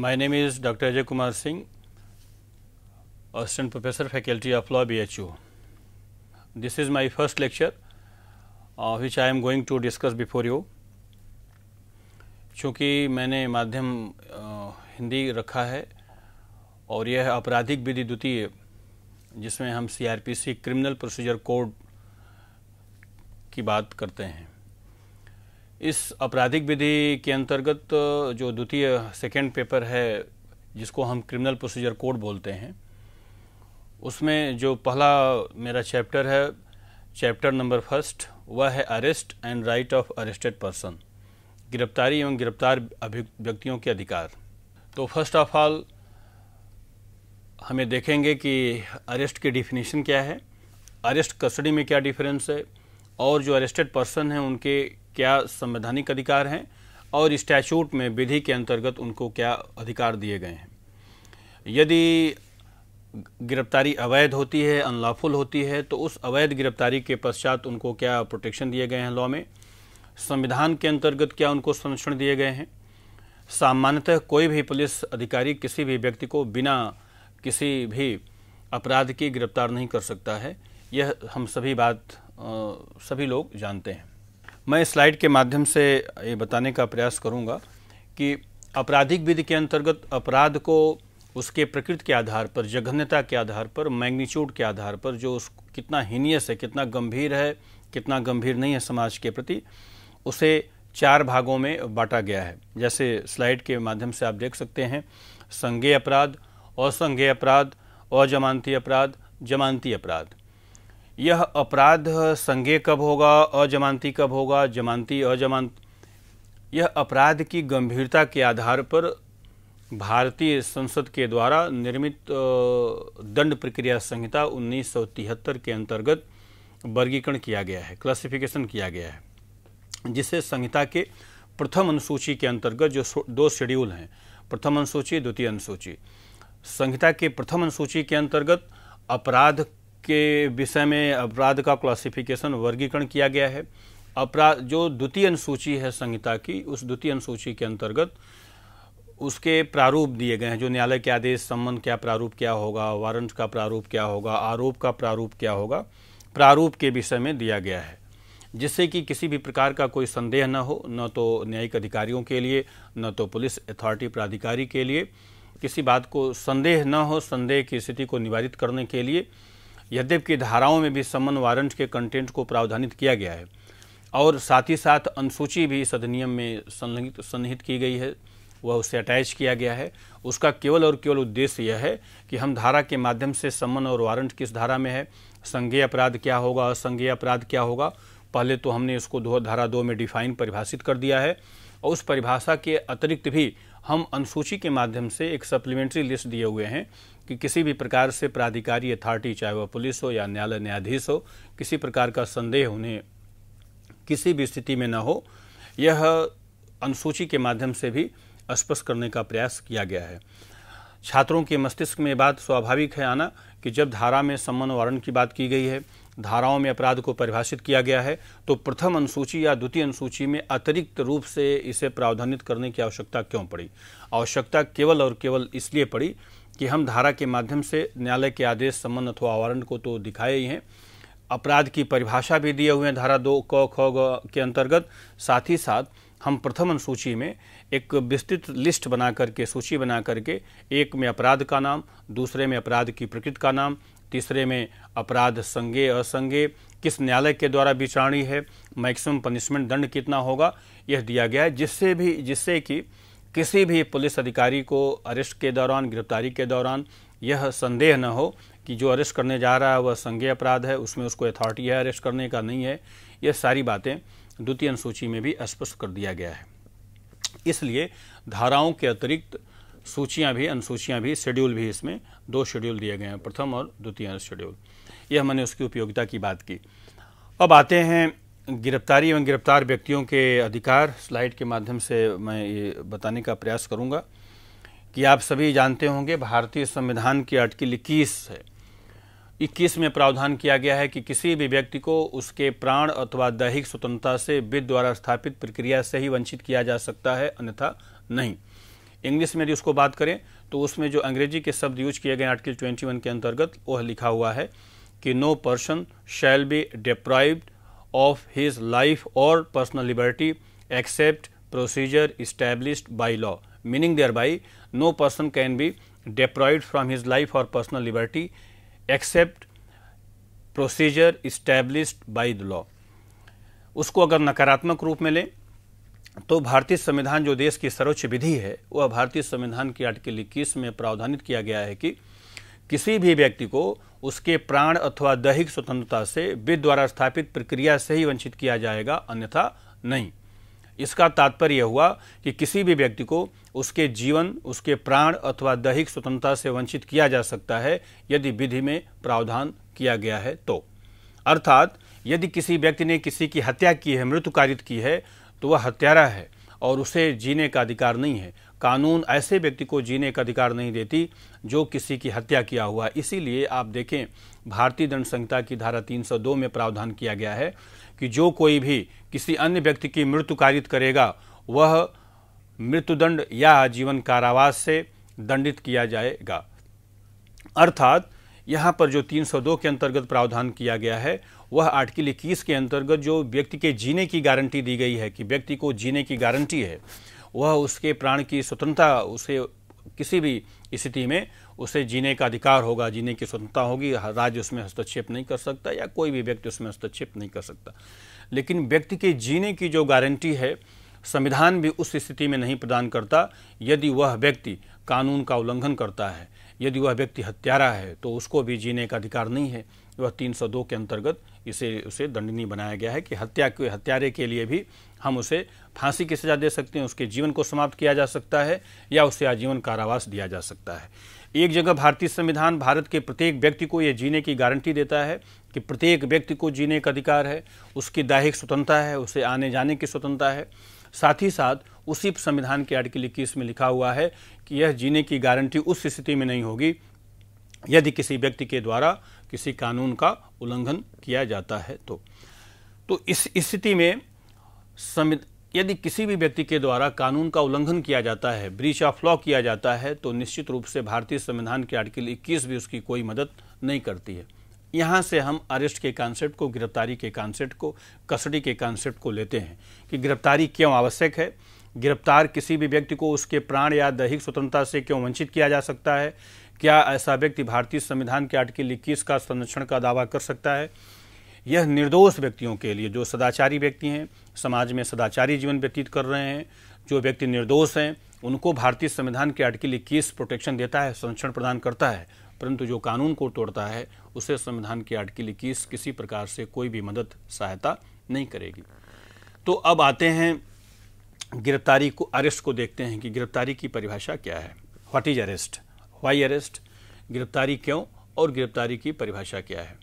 My name is doctor Ajay Kumar Singh assistant professor faculty of law B H U this is my first lecture which I am going to discuss before you चूँकि मैंने माध्यम uh, Hindi रखा है और यह आपराधिक विधि द्वितीय जिसमें हम C R P C criminal procedure code की बात करते हैं इस आपराधिक विधि के अंतर्गत जो द्वितीय सेकेंड पेपर है जिसको हम क्रिमिनल प्रोसीजर कोड बोलते हैं उसमें जो पहला मेरा चैप्टर है चैप्टर नंबर फर्स्ट वह है arrest and right of arrested person गिरफ्तारी एवं गिरफ्तार व्यक्तियों के अधिकार तो फर्स्ट ऑफ ऑल हमें देखेंगे कि अरेस्ट की डिफिनेशन क्या है अरेस्ट कस्टडी में क्या डिफरेंस है और जो अरेस्टेड पर्सन हैं उनके क्या संवैधानिक अधिकार हैं और स्टैचूट में विधि के अंतर्गत उनको क्या अधिकार दिए गए हैं यदि गिरफ्तारी अवैध होती है अनलॉफुल होती है तो उस अवैध गिरफ्तारी के पश्चात उनको क्या प्रोटेक्शन दिए गए हैं लॉ में संविधान के अंतर्गत क्या उनको संरक्षण दिए गए हैं सामान्यतः कोई भी पुलिस अधिकारी किसी भी व्यक्ति को बिना किसी भी अपराध की गिरफ्तार नहीं कर सकता है यह हम सभी बात आ, सभी लोग जानते हैं मैं स्लाइड के माध्यम से ये बताने का प्रयास करूँगा कि आपराधिक विधि के अंतर्गत अपराध को उसके प्रकृति के आधार पर जघन्यता के आधार पर मैग्नीच्यूड के आधार पर जो उस कितना हीनियस है कितना गंभीर है कितना गंभीर नहीं है समाज के प्रति उसे चार भागों में बांटा गया है जैसे स्लाइड के माध्यम से आप देख सकते हैं संज्ञेय अपराध असंज्ञेय अपराध अजमानती अपराध जमानती अपराध यह अपराध संज्ञे कब होगा अजमानती कब होगा जमानती अजमान यह अपराध की गंभीरता के आधार पर भारतीय संसद के द्वारा निर्मित दंड प्रक्रिया संहिता 1973 के अंतर्गत वर्गीकरण किया गया है क्लासिफिकेशन किया गया है जिसे संहिता के प्रथम अनुसूची के अंतर्गत जो दो शेड्यूल हैं प्रथम अनुसूची द्वितीय अनुसूची संहिता के प्रथम अनुसूची के अंतर्गत अपराध के विषय में अपराध का क्लासिफिकेशन वर्गीकरण किया गया है अपराध जो द्वितीय अनुसूची है संहिता की उस द्वितीय अनुसूची के अंतर्गत उसके प्रारूप दिए गए हैं जो न्यायालय के आदेश संबंध क्या प्रारूप क्या होगा वारंट का प्रारूप क्या होगा आरोप का प्रारूप क्या होगा प्रारूप के विषय में दिया गया है जिससे कि किसी भी प्रकार का कोई संदेह न हो न तो न्यायिक अधिकारियों के लिए न तो पुलिस अथॉरिटी प्राधिकारी के लिए किसी बात को संदेह न हो संदेह की स्थिति को निवारित करने के लिए यद्यप की धाराओं में भी समन वारंट के कंटेंट को प्रावधानित किया गया है और साथ ही साथ अनुसूची भी इस अधिनियम में संलग्नित सन्निहित की गई है वह उसे अटैच किया गया है उसका केवल और केवल उद्देश्य यह है कि हम धारा के माध्यम से समन और वारंट किस धारा में है संज्ञेय अपराध क्या होगा असंज्ञेय अपराध क्या होगा पहले तो हमने इसको दो धारा दो में डिफाइन परिभाषित कर दिया है और उस परिभाषा के अतिरिक्त भी हम अनुसूची के माध्यम से एक सप्लीमेंट्री लिस्ट दिए हुए हैं कि किसी भी प्रकार से प्राधिकारी अथॉरिटी चाहे वह पुलिस हो या न्यायालय न्यायाधीश हो किसी प्रकार का संदेह उन्हें किसी भी स्थिति में न हो यह अनुसूची के माध्यम से भी स्पष्ट करने का प्रयास किया गया है छात्रों के मस्तिष्क में बात स्वाभाविक है आना कि जब धारा में सम्मान वारंट की बात की गई है धाराओं में अपराध को परिभाषित किया गया है तो प्रथम अनुसूची या द्वितीय अनुसूची में अतिरिक्त रूप से इसे प्रावधानित करने की आवश्यकता क्यों पड़ी आवश्यकता केवल और केवल इसलिए पड़ी कि हम धारा के माध्यम से न्यायालय के आदेश संबंध अथवा वारंट को तो दिखाए ही हैं अपराध की परिभाषा भी दिए हुए हैं धारा दो क ख के अंतर्गत साथ ही साथ हम प्रथम अनुसूची में एक विस्तृत लिस्ट बना करके सूची बना करके एक में अपराध का नाम दूसरे में अपराध की प्रकृति का नाम तीसरे में अपराध संज्ञे असंज्ञे किस न्यायालय के द्वारा विचारणी है मैक्सिमम पनिशमेंट दंड कितना होगा यह दिया गया है जिससे भी जिससे कि किसी भी पुलिस अधिकारी को अरेस्ट के दौरान गिरफ्तारी के दौरान यह संदेह न हो कि जो अरेस्ट करने जा रहा है वह संगे अपराध है उसमें उसको अथॉरिटी है अरेस्ट करने का नहीं है यह सारी बातें द्वितीय अनुसूची में भी स्पष्ट कर दिया गया है इसलिए धाराओं के अतिरिक्त सूचियाँ भी अनुसूचियाँ भी शेड्यूल भी इसमें दो शेड्यूल दिए गए हैं प्रथम और द्वितीय शेड्यूल ये हमने उसकी उपयोगिता की बात की अब आते हैं गिरफ्तारी एवं गिरफ्तार व्यक्तियों के अधिकार स्लाइड के माध्यम से मैं ये बताने का प्रयास करूँगा कि आप सभी जानते होंगे भारतीय संविधान की आर्टिकल इक्कीस है इक्कीस में प्रावधान किया गया है कि किसी भी व्यक्ति को उसके प्राण अथवा दैहिक स्वतंत्रता से विद द्वारा स्थापित प्रक्रिया से ही वंचित किया जा सकता है अन्यथा नहीं इंग्लिश में यदि उसको बात करें तो उसमें जो अंग्रेजी के शब्द यूज किए गए आर्टिकल 21 के अंतर्गत वह लिखा हुआ है कि no person shall be deprived of his life और personal liberty except procedure establish by law meaning thereby no person can be deprived from his life और personal liberty except procedure establish by the law उसको अगर नकारात्मक रूप में लें तो भारतीय संविधान जो देश की सर्वोच्च विधि है वह भारतीय संविधान के आर्टिकल इक्कीस में प्रावधानित किया गया है कि किसी भी व्यक्ति को उसके प्राण अथवा दैहिक स्वतंत्रता से विद द्वारा स्थापित प्रक्रिया से ही वंचित किया जाएगा अन्यथा नहीं इसका तात्पर्य हुआ कि किसी भी व्यक्ति को उसके जीवन उसके प्राण अथवा दैहिक स्वतंत्रता से वंचित किया जा सकता है यदि विधि में प्रावधान किया गया है तो अर्थात यदि किसी व्यक्ति ने किसी की हत्या की है मृत्यु कारित की है तो वह हत्यारा है और उसे जीने का अधिकार नहीं है कानून ऐसे व्यक्ति को जीने का अधिकार नहीं देती जो किसी की हत्या किया हुआ इसीलिए आप देखें भारतीय दंड संहिता की धारा 302 में प्रावधान किया गया है कि जो कोई भी किसी अन्य व्यक्ति की मृत्यु कारित करेगा वह मृत्युदंड या जीवन कारावास से दंडित किया जाएगा अर्थात यहाँ पर जो 302 के अंतर्गत प्रावधान किया गया है वह आर्टिकल इक्कीस के अंतर्गत जो व्यक्ति के जीने की गारंटी दी गई है कि व्यक्ति को जीने की गारंटी है वह उसके प्राण की स्वतंत्रता उसे किसी भी स्थिति में उसे जीने का अधिकार होगा जीने की स्वतंत्रता होगी राज्य उसमें हस्तक्षेप नहीं कर सकता या कोई भी व्यक्ति उसमें हस्तक्षेप नहीं कर सकता लेकिन व्यक्ति के जीने की जो गारंटी है संविधान भी उस स्थिति में नहीं प्रदान करता यदि वह व्यक्ति कानून का उल्लंघन करता है यदि वह व्यक्ति हत्यारा है तो उसको भी जीने का अधिकार नहीं है वह 302 के अंतर्गत इसे उसे दंडनीय बनाया गया है कि हत्या के हत्यारे के लिए भी हम उसे फांसी की सजा दे सकते हैं उसके जीवन को समाप्त किया जा सकता है या उसे आजीवन कारावास दिया जा सकता है एक जगह भारतीय संविधान भारत के प्रत्येक व्यक्ति को ये जीने की गारंटी देता है कि प्रत्येक व्यक्ति को जीने का अधिकार है उसकी दैहिक स्वतंत्रता है उसे आने जाने की स्वतंत्रता है साथ ही साथ उसी संविधान के आर्टिकल इक्कीस में लिखा हुआ है कि यह जीने की गारंटी उस स्थिति में नहीं होगी यदि किसी व्यक्ति के द्वारा किसी कानून का उल्लंघन किया जाता है तो तो इस स्थिति में यदि किसी भी व्यक्ति के द्वारा कानून का उल्लंघन किया जाता है ब्रीच ऑफ लॉ किया जाता है तो निश्चित रूप से भारतीय संविधान के आर्टिकल 21 भी उसकी कोई मदद नहीं करती है यहाँ से हम अरेस्ट के कॉन्सेप्ट को गिरफ्तारी के कॉन्सेप्ट को कस्टडी के कॉन्सेप्ट को लेते हैं कि गिरफ्तारी क्यों आवश्यक है गिरफ्तार किसी भी व्यक्ति को उसके प्राण या दैहिक स्वतंत्रता से क्यों वंचित किया जा सकता है क्या ऐसा व्यक्ति भारतीय संविधान के आर्टिकल इक्कीस का संरक्षण का दावा कर सकता है यह निर्दोष व्यक्तियों के लिए जो सदाचारी व्यक्ति हैं समाज में सदाचारी जीवन व्यतीत कर रहे हैं जो व्यक्ति निर्दोष हैं उनको भारतीय संविधान के आर्टिकल इक्कीस प्रोटेक्शन देता है संरक्षण प्रदान करता है परंतु जो कानून को तोड़ता है उसे संविधान के आर्टिकल इक्कीस किसी प्रकार से कोई भी मदद सहायता नहीं करेगी तो अब आते हैं गिरफ्तारी को अरेस्ट को देखते हैं कि गिरफ्तारी की परिभाषा क्या है what is arrest why arrest गिरफ्तारी क्यों और गिरफ्तारी की परिभाषा क्या है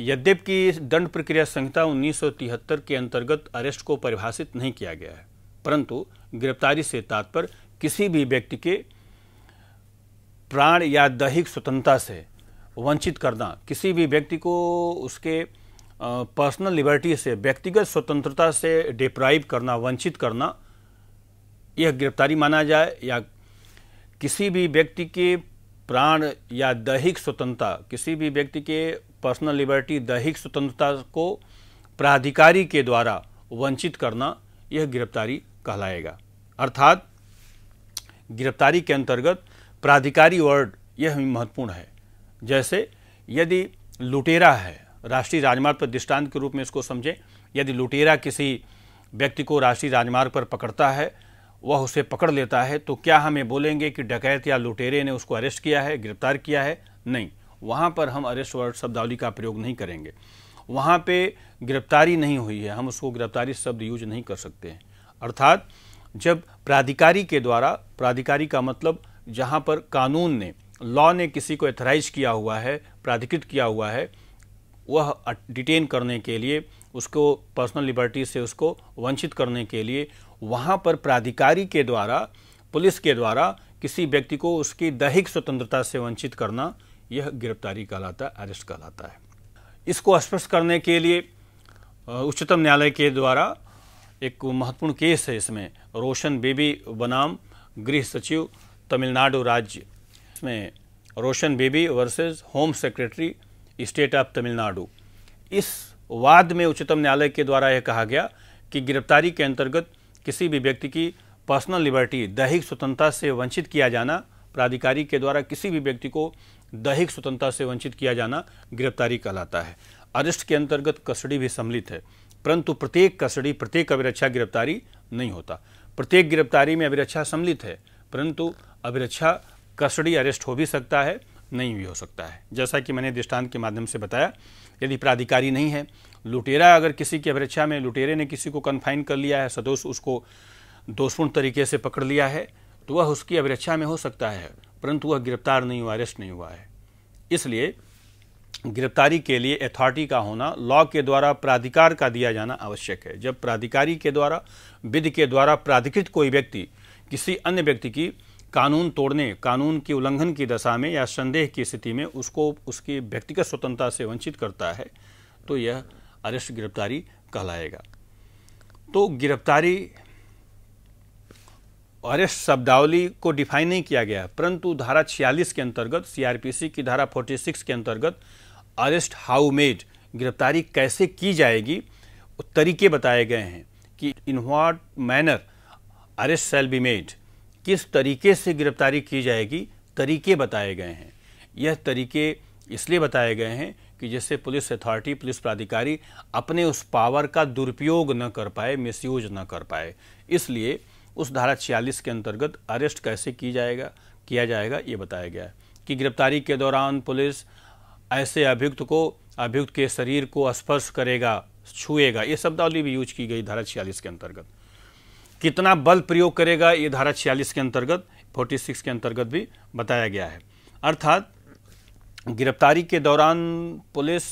यद्यप की दंड प्रक्रिया संहिता 1973 के अंतर्गत अरेस्ट को परिभाषित नहीं किया गया है परंतु गिरफ्तारी से तात्पर्य किसी भी व्यक्ति के प्राण या दैहिक स्वतंत्रता से वंचित करना किसी भी व्यक्ति को उसके पर्सनल लिबर्टी से व्यक्तिगत स्वतंत्रता से डिप्राइव करना वंचित करना यह गिरफ्तारी माना जाए या किसी भी व्यक्ति के प्राण या दैहिक स्वतंत्रता किसी भी व्यक्ति के पर्सनल लिबर्टी दैहिक स्वतंत्रता को प्राधिकारी के द्वारा वंचित करना यह गिरफ्तारी कहलाएगा अर्थात गिरफ्तारी के अंतर्गत प्राधिकारी वर्ड यह महत्वपूर्ण है जैसे यदि लुटेरा है राष्ट्रीय राजमार्ग पर दृष्टांत के रूप में इसको समझें यदि लुटेरा किसी व्यक्ति को राष्ट्रीय राजमार्ग पर पकड़ता है वह उसे पकड़ लेता है तो क्या हमें बोलेंगे कि डकैत या लुटेरे ने उसको अरेस्ट किया है गिरफ्तार किया है नहीं वहाँ पर हम अरेस्ट वर्ड शब्दावली का प्रयोग नहीं करेंगे वहाँ पे गिरफ्तारी नहीं हुई है हम उसको गिरफ्तारी शब्द यूज नहीं कर सकते हैं अर्थात जब प्राधिकारी के द्वारा प्राधिकारी का मतलब जहाँ पर कानून ने लॉ ने किसी को एथराइज किया हुआ है प्राधिकृत किया हुआ है वह डिटेन करने के लिए उसको पर्सनल लिबर्टी से उसको वंचित करने के लिए वहाँ पर प्राधिकारी के द्वारा पुलिस के द्वारा किसी व्यक्ति को उसकी दैहिक स्वतंत्रता से वंचित करना यह गिरफ्तारी कहलाता है अरेस्ट कहलाता है इसको स्पष्ट करने के लिए उच्चतम न्यायालय के द्वारा एक महत्वपूर्ण केस है इसमें रोशन बेबी बनाम गृह सचिव तमिलनाडु राज्य में Roshan Beevi versus home secretary state of Tamil Nadu इस वाद में उच्चतम न्यायालय के द्वारा यह कहा गया कि गिरफ्तारी के अंतर्गत किसी भी व्यक्ति की पर्सनल लिबर्टी दैहिक स्वतंत्रता से वंचित किया जाना प्राधिकारी के द्वारा किसी भी व्यक्ति को दैहिक स्वतंत्रता से वंचित किया जाना गिरफ्तारी कहलाता है अरेस्ट के अंतर्गत कस्टडी भी सम्मिलित है परंतु प्रत्येक कस्टडी प्रत्येक अभिरक्षा गिरफ्तारी नहीं होता प्रत्येक गिरफ्तारी में अभिरक्षा सम्मिलित है परंतु अभिरक्षा कस्टडी अरेस्ट हो भी सकता है नहीं भी हो सकता है जैसा कि मैंने दृष्टांत के माध्यम से बताया यदि प्राधिकारी नहीं है लुटेरा अगर किसी की अभिरक्षा में लुटेरे ने किसी को कन्फाइन कर लिया है सदोष उसको दोषपूर्ण तरीके से पकड़ लिया है तो वह उसकी अभिरक्षा में हो सकता है परंतु वह गिरफ्तार नहीं हुआ अरेस्ट नहीं हुआ है इसलिए गिरफ्तारी के लिए अथॉरिटी का होना लॉ के द्वारा प्राधिकार का दिया जाना आवश्यक है जब प्राधिकारी के द्वारा विधि के द्वारा प्राधिकृत कोई व्यक्ति किसी अन्य व्यक्ति की कानून तोड़ने कानून के उल्लंघन की दशा में या संदेह की स्थिति में उसको उसकी व्यक्तिगत स्वतंत्रता से वंचित करता है तो यह अरेस्ट गिरफ्तारी कहलाएगा तो गिरफ्तारी अरेस्ट शब्दावली को डिफाइन नहीं किया गया परंतु धारा 46 के अंतर्गत सीआरपीसी की धारा 46 के अंतर्गत अरेस्ट हाउ मेड गिरफ्तारी कैसे की जाएगी तरीके बताए गए हैं कि in what manner arrest shall be made किस तरीके से गिरफ्तारी की जाएगी तरीके बताए गए हैं यह तरीके इसलिए बताए गए हैं कि जिससे पुलिस अथॉरिटी पुलिस प्राधिकारी अपने उस पावर का दुरुपयोग न कर पाए मिसयूज न कर पाए इसलिए उस धारा छियालीस के अंतर्गत अरेस्ट कैसे की जाएगा किया जाएगा ये बताया गया है कि गिरफ्तारी के दौरान पुलिस ऐसे अभियुक्त को अभियुक्त के शरीर को स्पर्श करेगा छुएगा ये शब्दावली भी यूज की गई धारा छियालीस के अंतर्गत कितना बल प्रयोग करेगा ये धारा छियालीस के अंतर्गत 46 के अंतर्गत भी बताया गया है अर्थात गिरफ्तारी के दौरान पुलिस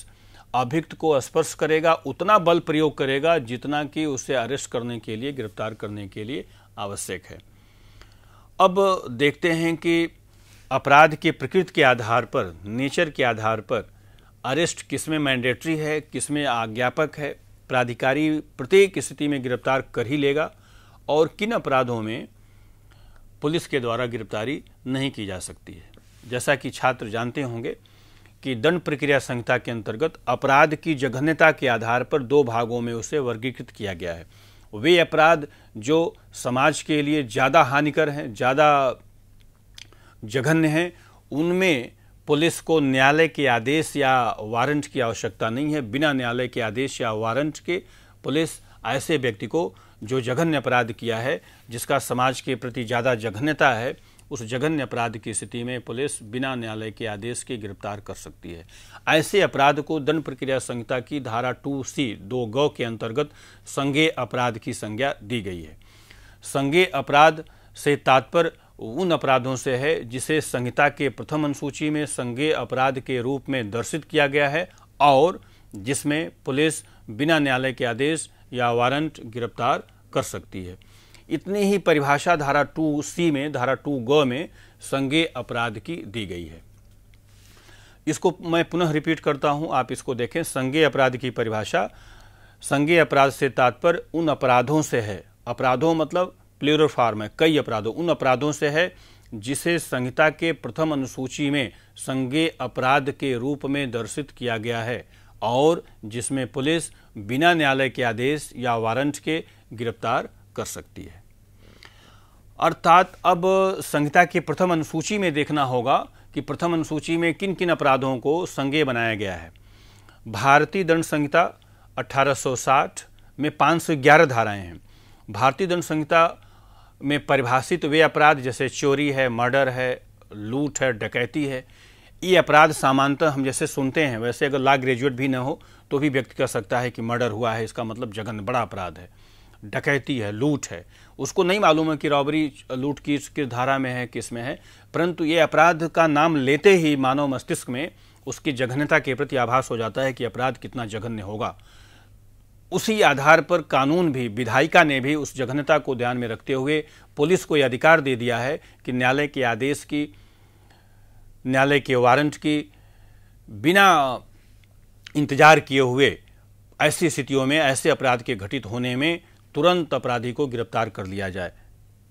अभियुक्त को स्पर्श करेगा उतना बल प्रयोग करेगा जितना कि उसे अरेस्ट करने के लिए गिरफ्तार करने के लिए आवश्यक है अब देखते हैं कि अपराध के प्रकृति के आधार पर नेचर के आधार पर अरेस्ट किसमें मैंडेटरी है किसमें आज्ञापक है प्राधिकारी प्रत्येक स्थिति में गिरफ्तार कर ही लेगा और किन अपराधों में पुलिस के द्वारा गिरफ्तारी नहीं की जा सकती है जैसा कि छात्र जानते होंगे कि दंड प्रक्रिया संहिता के अंतर्गत अपराध की जघन्यता के आधार पर दो भागों में उसे वर्गीकृत किया गया है वे अपराध जो समाज के लिए ज़्यादा हानिकर हैं ज़्यादा जघन्य हैं उनमें पुलिस को न्यायालय के आदेश या वारंट की आवश्यकता नहीं है बिना न्यायालय के आदेश या वारंट के पुलिस ऐसे व्यक्ति को जो जघन्य अपराध किया है जिसका समाज के प्रति ज़्यादा जघन्यता है उस जघन्य अपराध की स्थिति में पुलिस बिना न्यायालय के आदेश के गिरफ्तार कर सकती है ऐसे अपराध को दंड प्रक्रिया संहिता की धारा टू सी दो गौ के अंतर्गत संज्ञेय अपराध की संज्ञा दी गई है संज्ञेय अपराध से तात्पर्य उन अपराधों से है जिसे संहिता के प्रथम अनुसूची में संज्ञेय अपराध के रूप में दर्शित किया गया है और जिसमें पुलिस बिना न्यायालय के आदेश या वारंट गिरफ्तार कर सकती है इतनी ही परिभाषा धारा टू सी में धारा टू ग में संज्ञे अपराध की दी गई है इसको मैं पुनः रिपीट करता हूं आप इसको देखें संज्ञे अपराध की परिभाषा संज्ञे अपराध से तात्पर्य उन अपराधों से है अपराधों मतलब प्लेरोफार्म है कई अपराधों उन अपराधों से है जिसे संहिता के प्रथम अनुसूची में संज्ञे अपराध के रूप में दर्शित किया गया है और जिसमें पुलिस बिना न्यायालय के आदेश या वारंट के गिरफ्तार कर सकती है अर्थात अब संहिता की प्रथम अनुसूची में देखना होगा कि प्रथम अनुसूची में किन किन अपराधों को संज्ञेय बनाया गया है भारतीय दंड संहिता 1860 में 511 धाराएं हैं भारतीय दंड संहिता में परिभाषित वे अपराध जैसे चोरी है मर्डर है लूट है डकैती है ये अपराध सामान्यतः हम जैसे सुनते हैं वैसे अगर ला ग्रेजुएट भी ना हो तो भी व्यक्ति कह सकता है कि मर्डर हुआ है इसका मतलब जगन बड़ा अपराध है डकैती है लूट है उसको नहीं मालूम है कि रॉबरी लूट किस किस धारा में है किस में है परंतु ये अपराध का नाम लेते ही मानव मस्तिष्क में उसकी जघन्यता के प्रति आभास हो जाता है कि अपराध कितना जघन्य होगा उसी आधार पर कानून भी विधायिका ने भी उस जघन्यता को ध्यान में रखते हुए पुलिस को यह अधिकार दे दिया है कि न्यायालय के आदेश की न्यायालय के वारंट की बिना इंतजार किए हुए ऐसी स्थितियों में ऐसे अपराध के घटित होने में तुरंत अपराधी को गिरफ्तार कर लिया जाए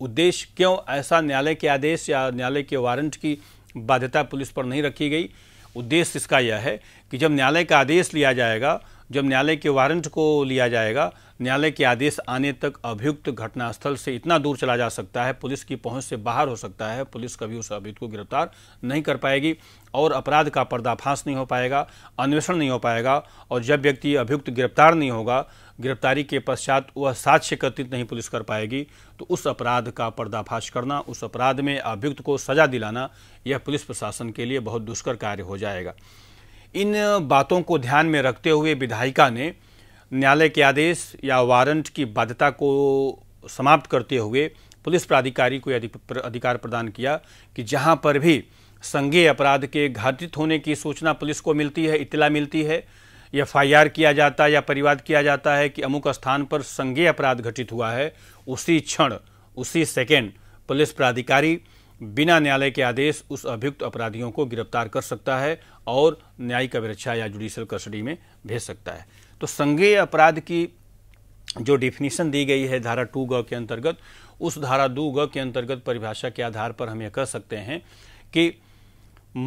उद्देश्य क्यों ऐसा न्यायालय के आदेश या न्यायालय के वारंट की बाध्यता पुलिस पर नहीं रखी गई उद्देश्य इसका यह है कि जब न्यायालय का आदेश लिया जाएगा जब न्यायालय के वारंट को लिया जाएगा न्यायालय के आदेश आने तक अभियुक्त घटनास्थल से इतना दूर चला जा सकता है पुलिस की पहुंच से बाहर हो सकता है पुलिस कभी उस अभियुक्त को गिरफ्तार नहीं कर पाएगी और अपराध का पर्दाफाश नहीं हो पाएगा अन्वेषण नहीं हो पाएगा और जब व्यक्ति अभियुक्त गिरफ्तार नहीं होगा गिरफ्तारी के पश्चात वह साक्ष्य एकत्रित नहीं पुलिस कर पाएगी तो उस अपराध का पर्दाफाश करना उस अपराध में अभियुक्त को सजा दिलाना यह पुलिस प्रशासन के लिए बहुत दुष्कर कार्य हो जाएगा इन बातों को ध्यान में रखते हुए विधायिका ने न्यायालय के आदेश या वारंट की बाध्यता को समाप्त करते हुए पुलिस प्राधिकारी को अधिकार प्रदान किया कि जहाँ पर भी संज्ञेय अपराध के घटित होने की सूचना पुलिस को मिलती है इतला मिलती है एफ आई आर किया जाता है या परिवाद किया जाता है कि अमुक स्थान पर संज्ञेय अपराध घटित हुआ है उसी क्षण उसी सेकेंड पुलिस प्राधिकारी बिना न्यायालय के आदेश उस अभियुक्त अपराधियों को गिरफ्तार कर सकता है और न्यायिक अभिरक्षा या जुडिशियल कस्टडी में भेज सकता है तो संज्ञेय अपराध की जो डिफिनीशन दी गई है धारा टू ग के अंतर्गत उस धारा दू ग के अंतर्गत परिभाषा के आधार पर हम यह कह सकते हैं कि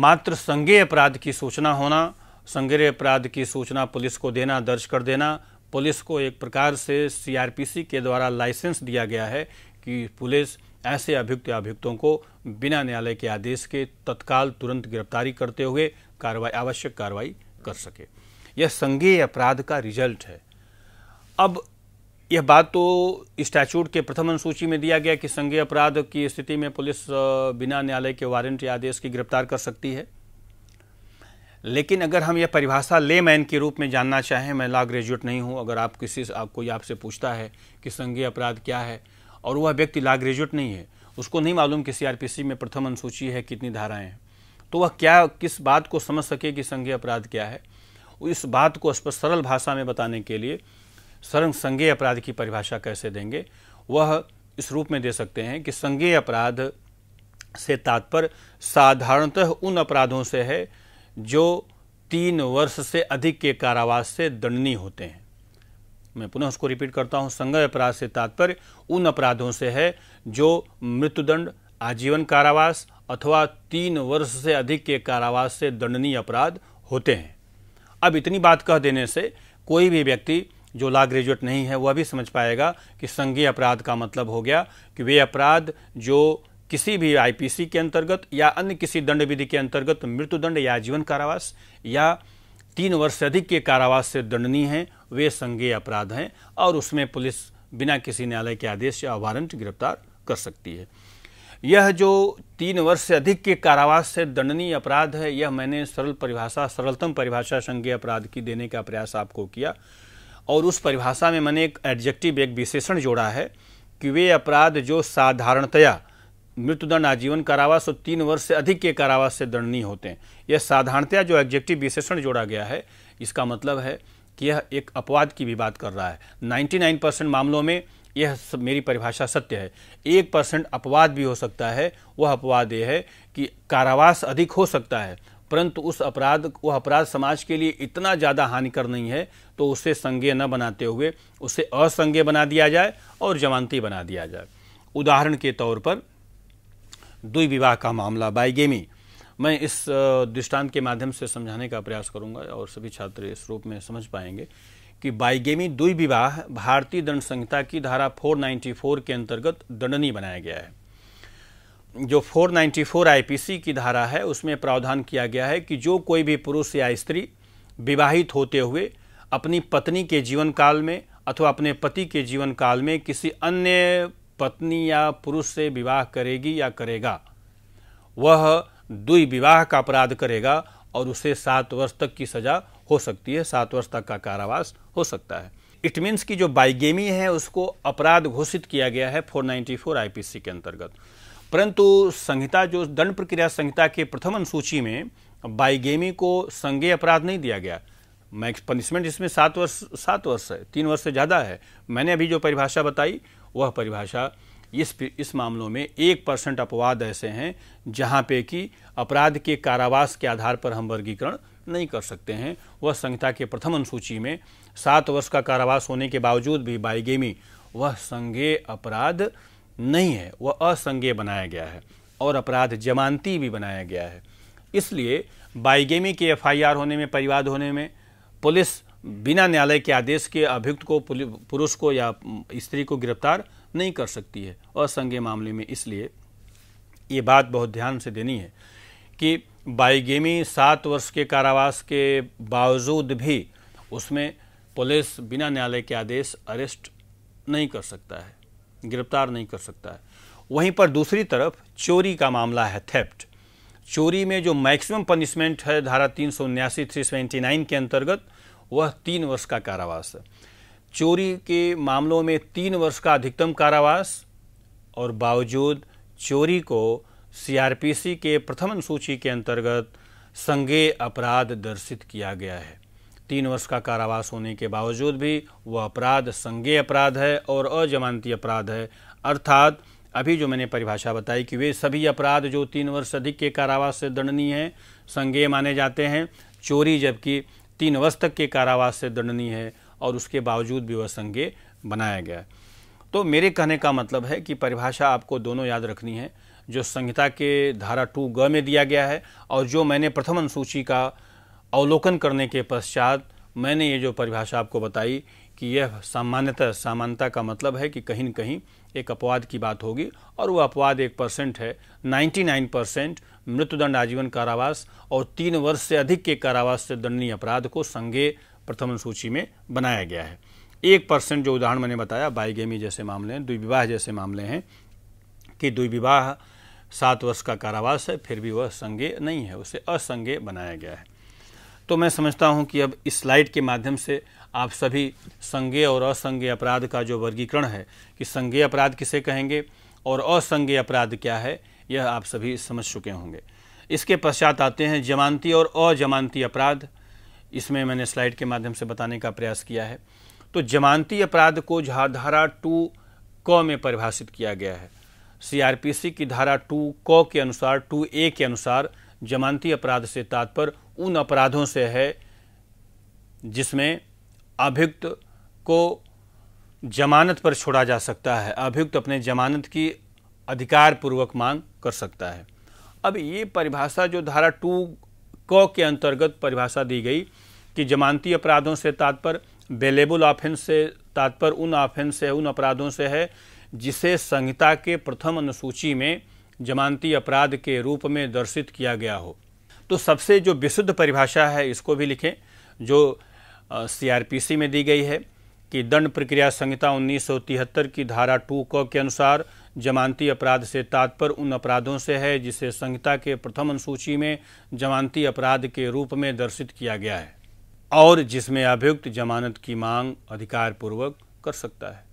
मात्र संज्ञेय अपराध की सूचना होना संगीरे अपराध की सूचना पुलिस को देना दर्ज कर देना पुलिस को एक प्रकार से सीआरपीसी के द्वारा लाइसेंस दिया गया है कि पुलिस ऐसे अभियुक्त अभियुक्तों को बिना न्यायालय के आदेश के तत्काल तुरंत गिरफ्तारी करते हुए कार्रवाई आवश्यक कार्रवाई कर सके यह संज्ञेय अपराध का रिजल्ट है अब यह बात तो स्टैचूट के प्रथम अनुसूची में दिया गया कि संज्ञेय अपराध की स्थिति में पुलिस बिना न्यायालय के वारंट या आदेश की गिरफ्तार कर सकती है लेकिन अगर हम यह परिभाषा ले मैन के रूप में जानना चाहें मैं लॉ ग्रेजुएट नहीं हूँ अगर आप किसी आप कोई आपसे पूछता है कि संघीय अपराध क्या है और वह व्यक्ति लॉ ग्रेजुएट नहीं है उसको नहीं मालूम कि सी में प्रथम अनुसूची है कितनी धाराएँ हैं तो वह क्या किस बात को समझ सके कि संघीय अपराध क्या है इस बात को स्पष्ट सरल भाषा में बताने के लिए सरंग संज्ञेय अपराध की परिभाषा कैसे देंगे वह इस रूप में दे सकते हैं कि संज्ञेय अपराध से तात्पर्य साधारणतः उन अपराधों से है जो तीन वर्ष से अधिक के कारावास से दंडनीय होते हैं मैं पुनः उसको रिपीट करता हूं संगय अपराध से तात्पर्य उन अपराधों से है जो मृत्युदंड आजीवन कारावास अथवा तीन वर्ष से अधिक के कारावास से दंडनीय अपराध होते हैं अब इतनी बात कह देने से कोई भी व्यक्ति जो लॉ ग्रेजुएट नहीं है वह भी समझ पाएगा कि संघीय अपराध का मतलब हो गया कि वे अपराध जो किसी भी आईपीसी के अंतर्गत या अन्य किसी दंड विधि के अंतर्गत मृत्युदंड या जीवन कारावास या तीन वर्ष से अधिक के कारावास से दंडनीय हैं वे संज्ञेय अपराध हैं और उसमें पुलिस बिना किसी न्यायालय के आदेश या वारंट गिरफ्तार कर सकती है यह जो तीन वर्ष से अधिक के कारावास से दंडनीय अपराध है यह मैंने सरल परिभाषा सरलतम परिभाषा संज्ञेय अपराध की देने का प्रयास आपको किया और उस परिभाषा में मैंने एक एडजेक्टिव एक विशेषण जोड़ा है कि वे अपराध जो साधारणतया मृत्युदंड आजीवन कारावास और तीन वर्ष से अधिक के कारावास से दंडनीय होते हैं यह साधारणतया जो एग्जेक्टिव विशेषण जोड़ा गया है इसका मतलब है कि यह एक अपवाद की भी बात कर रहा है 99 परसेंट मामलों में यह मेरी परिभाषा सत्य है एक परसेंट अपवाद भी हो सकता है वह अपवाद यह है कि कारावास अधिक हो सकता है परंतु उस अपराध वह अपराध समाज के लिए इतना ज़्यादा हानिकर नहीं है तो उसे संज्ञेय न बनाते हुए उसे असंज्ञेय बना दिया जाए और जमानती बना दिया जाए उदाहरण के तौर पर विवाह का मामला बाइगेमी मैं इस दृष्टांत के माध्यम से समझाने का प्रयास करूंगा और सभी छात्र इस रूप में समझ पाएंगे कि बाइगेमी द्विविवाह भारतीय दंड संहिता की धारा 494 के अंतर्गत दंडनीय बनाया गया है जो 494 आईपीसी की धारा है उसमें प्रावधान किया गया है कि जो कोई भी पुरुष या स्त्री विवाहित होते हुए अपनी पत्नी के जीवन काल में अथवा अपने पति के जीवन काल में किसी अन्य पत्नी या पुरुष से विवाह करेगी या करेगा वह द्विविवाह का अपराध करेगा और उसे सात वर्ष तक की सजा हो सकती है सात वर्ष तक का कारावास हो सकता है इट मीन्स की जो बाइगेमी है उसको अपराध घोषित किया गया है 494 आईपीसी के अंतर्गत परंतु संहिता जो दंड प्रक्रिया संहिता के प्रथम अनुसूची में बाइगेमी को संज्ञे अपराध नहीं दिया गया मैक्स पनिशमेंट इसमें सात वर्ष सात वर्ष है तीन वर्ष से ज़्यादा है मैंने अभी जो परिभाषा बताई वह परिभाषा इस इस मामलों में एक परसेंट अपवाद ऐसे हैं जहाँ पे कि अपराध के कारावास के आधार पर हम वर्गीकरण नहीं कर सकते हैं वह संहिता के प्रथम अनुसूची में सात वर्ष का कारावास होने के बावजूद भी बाइगेमी वह संज्ञेय अपराध नहीं है वह असंज्ञेय बनाया गया है और अपराध जमानती भी बनाया गया है इसलिए बाइगेमी के एफ होने में परिवाद होने में पुलिस बिना न्यायालय के आदेश के अभियुक्त को पुरुष को या स्त्री को गिरफ्तार नहीं कर सकती है असंगे मामले में इसलिए ये बात बहुत ध्यान से देनी है कि बाईगेमी सात वर्ष के कारावास के बावजूद भी उसमें पुलिस बिना न्यायालय के आदेश अरेस्ट नहीं कर सकता है गिरफ्तार नहीं कर सकता है वहीं पर दूसरी तरफ चोरी का मामला है थेप्ट चोरी में जो मैक्सिमम पनिशमेंट है धारा तीन सौ उन्यासी थ्री सेवेंटी नाइन के अंतर्गत वह तीन वर्ष का कारावास है चोरी के मामलों में तीन वर्ष का अधिकतम कारावास और बावजूद चोरी को सीआरपीसी के प्रथम अनुसूची के अंतर्गत संज्ञे अपराध दर्शित किया गया है तीन वर्ष का कारावास होने के बावजूद भी वह अपराध संज्ञेय अपराध है और अजमानती अपराध है अर्थात अभी जो मैंने परिभाषा बताई कि वे सभी अपराध जो तीन वर्ष अधिक के कारावास से दंडनीय हैं संज्ञेय माने जाते हैं चोरी जबकि तीन वर्ष तक के कारावास से दंडनीय है और उसके बावजूद भी वह संज्ञे बनाया गया तो मेरे कहने का मतलब है कि परिभाषा आपको दोनों याद रखनी है जो संहिता के धारा टू ग में दिया गया है और जो मैंने प्रथम अनुसूची का अवलोकन करने के पश्चात मैंने ये जो परिभाषा आपको बताई कि यह सामान्यतः सामान्यता का मतलब है कि कहीं न कहीं एक अपवाद की बात होगी और वो अपवाद एक परसेंट है 99 परसेंट मृत्युदंड आजीवन कारावास और तीन वर्ष से अधिक के कारावास से दंडनीय अपराध को संघे प्रथम सूची में बनाया गया है एक परसेंट जो उदाहरण मैंने बताया बाईगेमी जैसे मामले हैं द्विविवाह जैसे मामले हैं कि द्विविवाह सात वर्ष का कारावास है फिर भी वह संज्ञे नहीं है उसे असंज्ञे बनाया गया है तो मैं समझता हूँ कि अब इस स्लाइड के माध्यम से आप सभी संज्ञेय और असंज्ञेय अपराध का जो वर्गीकरण है कि संज्ञेय अपराध किसे कहेंगे और असंज्ञेय अपराध क्या है यह आप सभी समझ चुके होंगे इसके पश्चात आते हैं जमानती और अजमानती अपराध इसमें मैंने स्लाइड के माध्यम से बताने का प्रयास किया है तो जमानती अपराध को धारा टू क में परिभाषित किया गया है सीआरपीसी की धारा टू क के अनुसार टू ए के अनुसार जमानती अपराध से तात्पर्य उन अपराधों से है जिसमें अभियुक्त को जमानत पर छोड़ा जा सकता है अभियुक्त अपने जमानत की अधिकार पूर्वक मांग कर सकता है अब ये परिभाषा जो धारा टू क के अंतर्गत परिभाषा दी गई कि जमानती अपराधों से तात्पर्य बेलेबल ऑफेंस से तात्पर्य उन ऑफेंस से उन अपराधों से है जिसे संहिता के प्रथम अनुसूची में जमानती अपराध के रूप में दर्शित किया गया हो तो सबसे जो विशुद्ध परिभाषा है इसको भी लिखें जो सीआरपीसी में दी गई है कि दंड प्रक्रिया संहिता 1973 की धारा टू क के अनुसार जमानती अपराध से तात्पर्य उन अपराधों से है जिसे संहिता के प्रथम अनुसूची में जमानती अपराध के रूप में दर्शित किया गया है और जिसमें अभियुक्त जमानत की मांग अधिकार पूर्वक कर सकता है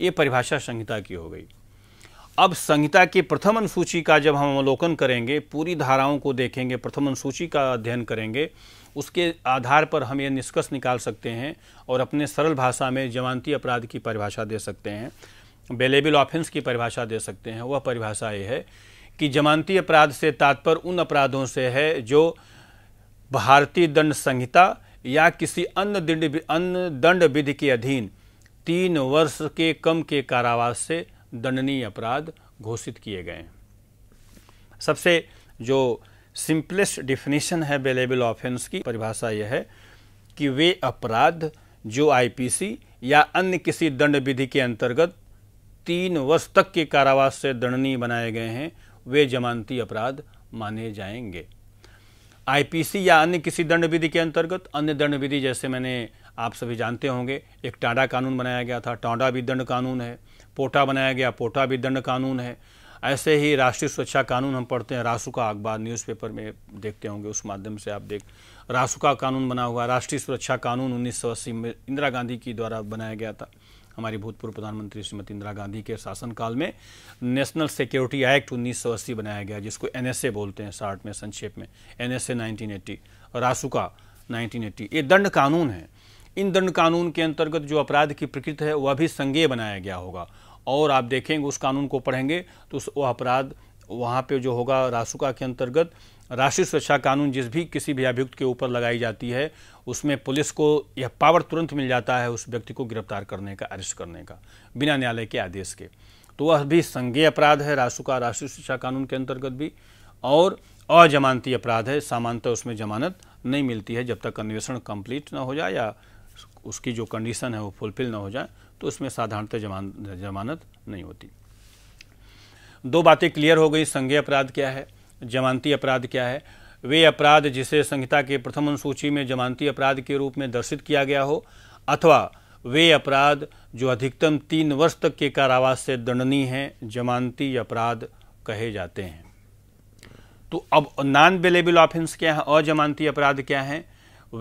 ये परिभाषा संहिता की हो गई अब संहिता की प्रथम अनुसूची का जब हम अवलोकन करेंगे पूरी धाराओं को देखेंगे प्रथम अनुसूची का अध्ययन करेंगे उसके आधार पर हम ये निष्कर्ष निकाल सकते हैं और अपने सरल भाषा में जमानती अपराध की परिभाषा दे सकते हैं बेलेबल ऑफेंस की परिभाषा दे सकते हैं वह परिभाषा ये है कि जमानती अपराध से तात्पर्य उन अपराधों से है जो भारतीय दंड संहिता या किसी अन्य दंड अन्य दंड विधि के अधीन तीन वर्ष के कम के कारावास से दंडनीय अपराध घोषित किए गए सबसे जो सिंपलेस्ट डिफिनेशन है बेलेबल ऑफेंस की परिभाषा यह है कि वे अपराध जो आईपीसी या अन्य किसी दंड विधि के अंतर्गत तीन वर्ष तक के कारावास से दंडनीय बनाए गए हैं वे जमानती अपराध माने जाएंगे आईपीसी या अन्य किसी दंड विधि के अंतर्गत अन्य दंड विधि जैसे मैंने आप सभी जानते होंगे एक टाडा कानून बनाया गया था टाडा भी दंड कानून है पोटा बनाया गया पोटा भी दंड कानून है ऐसे ही राष्ट्रीय सुरक्षा कानून हम पढ़ते हैं रासुका अखबार न्यूज़पेपर में देखते होंगे उस माध्यम से आप देख रासुका कानून बना हुआ राष्ट्रीय सुरक्षा कानून उन्नीस में इंदिरा गांधी की द्वारा बनाया गया था हमारी भूतपूर्व प्रधानमंत्री श्रीमती इंदिरा गांधी के शासनकाल में नेशनल सिक्योरिटी एक्ट अस्सी बनाया गया जिसको ए बोलते हैं साठ में संक्षेप में नाइनटीन एट्टी रासुका एट्टी ये दंड कानून है इन दंड कानून के अंतर्गत जो अपराध की प्रकृति है वह भी संज्ञेय बनाया गया होगा और आप देखेंगे उस कानून को पढ़ेंगे तो उस वह अपराध वहाँ पे जो होगा रासुका के अंतर्गत राष्ट्रीय सुरक्षा कानून जिस भी किसी भी अभियुक्त के ऊपर लगाई जाती है उसमें पुलिस को यह पावर तुरंत मिल जाता है उस व्यक्ति को गिरफ्तार करने का अरेस्ट करने का बिना न्यायालय के आदेश के तो वह भी संज्ञेय अपराध है रासुका राष्ट्रीय शिक्षा कानून के अंतर्गत भी और अजमानती अपराध है सामान्यतः उसमें जमानत नहीं मिलती है जब तक अन्वेषण कंप्लीट ना हो जाए या उसकी जो कंडीशन है वो फुलफिल ना हो जाए तो उसमें साधारणतः जमानत नहीं होती दो बातें क्लियर हो गई संज्ञेय अपराध क्या है जमानती अपराध क्या है वे अपराध जिसे संहिता के प्रथम अनुसूची में जमानती अपराध के रूप में दर्शित किया गया हो अथवा वे अपराध जो अधिकतम तीन वर्ष तक के कारावास से दंडनीय हैं जमानती अपराध कहे जाते हैं तो अब नॉन बेलेबल ऑफेंस क्या है अजमानती अपराध क्या है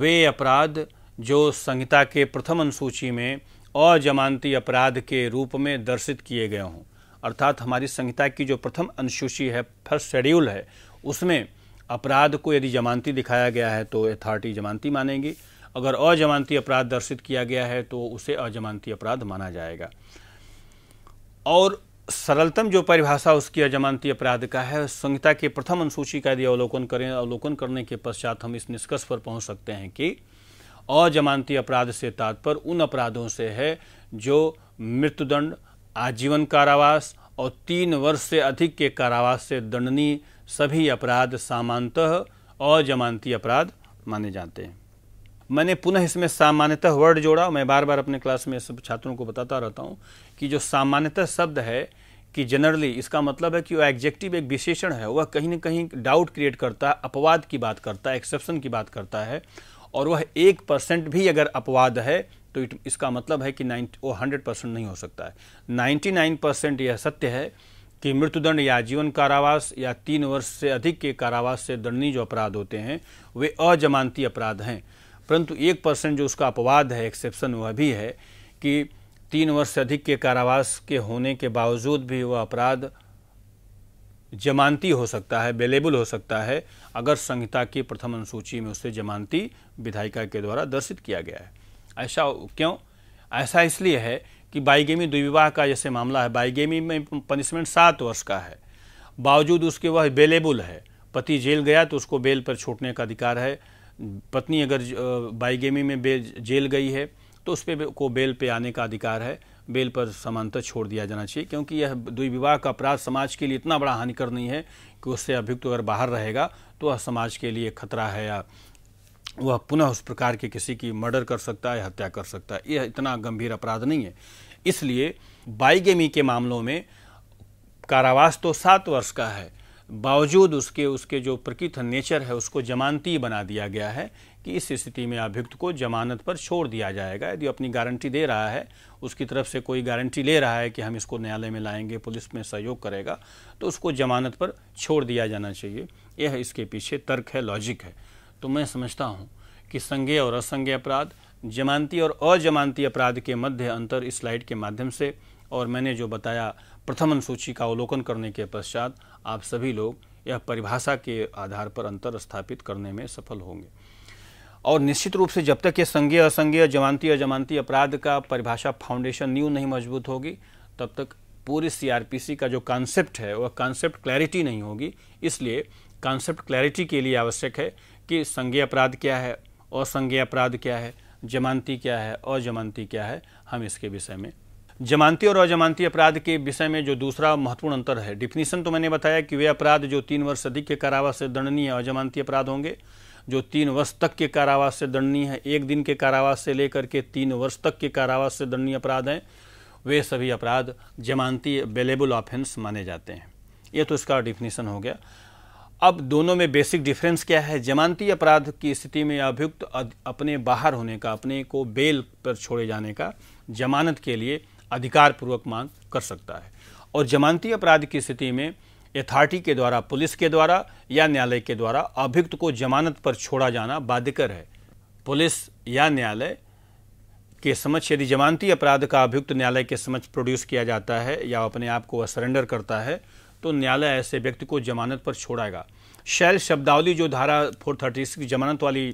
वे अपराध जो संहिता के प्रथम अनुसूची में अजमानती अपराध के रूप में दर्शित किए गए हों अर्थात हमारी संहिता की जो प्रथम अनुसूची है फर्स्ट शेड्यूल है उसमें अपराध को यदि जमानती दिखाया गया है तो अथॉरिटी जमानती मानेगी अगर अजमानती अपराध दर्शित किया गया है तो उसे अजमानती अपराध माना जाएगा और सरलतम जो परिभाषा उसकी अजमानती अपराध का है संहिता के प्रथम अनुसूची का यदि अवलोकन करें अवलोकन करने के पश्चात हम इस निष्कर्ष पर पहुंच सकते हैं कि अजमानती अपराध से तात्पर उन अपराधों से है जो मृत्युदंड आजीवन कारावास और तीन वर्ष से अधिक के कारावास से दंडनीय सभी अपराध सामान्यतः अजमानती अपराध माने जाते हैं मैंने पुनः इसमें सामान्यतः वर्ड जोड़ा मैं बार बार अपने क्लास में सब छात्रों को बताता रहता हूँ कि जो सामान्यतः शब्द है कि जनरली इसका मतलब है कि वह एग्जेक्टिव एक विशेषण है वह कहीं ना कहीं डाउट क्रिएट करता है अपवाद की बात करता है एक्सेप्शन की बात करता है और वह एक परसेंट भी अगर अपवाद है तो इसका मतलब है कि नाइन वो हंड्रेड परसेंट नहीं हो सकता है नाइन्टी नाइन परसेंट यह सत्य है कि मृत्युदंड या जीवन कारावास या तीन वर्ष से अधिक के कारावास से दंडनीय जो अपराध होते हैं वे अजमानती अपराध हैं परंतु एक परसेंट जो उसका अपवाद है एक्सेप्शन वह भी है कि तीन वर्ष से अधिक के कारावास के होने के बावजूद भी वह अपराध जमानती हो सकता है अवेलेबल हो सकता है अगर संहिता की प्रथम अनुसूची में उससे जमानती विधायिका के द्वारा दर्शित किया गया है ऐसा क्यों ऐसा इसलिए है कि बाईगेमी द्विविवाह का जैसे मामला है बाईगेमी में पनिशमेंट सात वर्ष का है बावजूद उसके वह बेलेबुल है पति जेल गया तो उसको बेल पर छूटने का अधिकार है पत्नी अगर बाईगेमी में जेल गई है तो उस पर को बेल पे आने का अधिकार है बेल पर समानता छोड़ दिया जाना चाहिए क्योंकि यह द्विविवाह का अपराध समाज के लिए इतना बड़ा हानिकर नहीं है कि उससे अभियुक्त अगर बाहर रहेगा तो वह समाज के लिए खतरा है या वह पुनः उस प्रकार के किसी की मर्डर कर सकता है या हत्या कर सकता है यह इतना गंभीर अपराध नहीं है इसलिए बाइगेमी के मामलों में कारावास तो सात वर्ष का है बावजूद उसके उसके जो प्रकृत नेचर है उसको जमानती बना दिया गया है कि इस स्थिति में अभियुक्त को जमानत पर छोड़ दिया जाएगा यदि अपनी गारंटी दे रहा है उसकी तरफ से कोई गारंटी ले रहा है कि हम इसको न्यायालय में लाएंगे पुलिस में सहयोग करेगा तो उसको जमानत पर छोड़ दिया जाना चाहिए यह इसके पीछे तर्क है लॉजिक है तो मैं समझता हूँ कि संज्ञेय और असंज्ञ अपराध जमानती और अजमानती अपराध के मध्य अंतर इस स्लाइड के माध्यम से और मैंने जो बताया प्रथम अनुसूची का अवलोकन करने के पश्चात आप सभी लोग यह परिभाषा के आधार पर अंतर स्थापित करने में सफल होंगे और निश्चित रूप से जब तक ये संज्ञेय असंज्ञेय जमानती अजमानती अपराध का परिभाषा फाउंडेशन न्यू नहीं मजबूत होगी तब तक पूरी सीआरपीसी का जो कॉन्सेप्ट है वह कॉन्सेप्ट क्लैरिटी नहीं होगी इसलिए कॉन्सेप्ट क्लैरिटी के लिए आवश्यक है कि संज्ञेय अपराध क्या है और अपराध क्या है जमानती क्या है अजमानती क्या है हम इसके विषय में जमानती और अजमानती अपराध के विषय में जो दूसरा महत्वपूर्ण अंतर है डिफिनीशन तो मैंने बताया कि वे अपराध जो तीन वर्ष अधिक के करावा से दंडनीय अजमानती अपराध होंगे जो तीन वर्ष तक के कारावास से दंडनीय है एक दिन के कारावास से लेकर के तीन वर्ष तक के कारावास से दंडनीय अपराध हैं वे सभी अपराध जमानती अवेलेबल ऑफेंस माने जाते हैं ये तो इसका डिफिनीसन हो गया अब दोनों में बेसिक डिफरेंस क्या है जमानती अपराध की स्थिति में अभियुक्त अपने बाहर होने का अपने को बेल पर छोड़े जाने का जमानत के लिए अधिकारपूर्वक मांग कर सकता है और जमानती अपराध की स्थिति में अथॉरिटी के द्वारा पुलिस के द्वारा या न्यायालय के द्वारा अभियुक्त को जमानत पर छोड़ा जाना बाध्यकर है पुलिस या न्यायालय के समक्ष यदि जमानती अपराध का अभियुक्त न्यायालय के समक्ष प्रोड्यूस किया जाता है या अपने आप को सरेंडर करता है तो न्यायालय ऐसे व्यक्ति को जमानत पर छोड़ाएगा शैल शब्दावली जो धारा 436 सिक्स जमानत वाली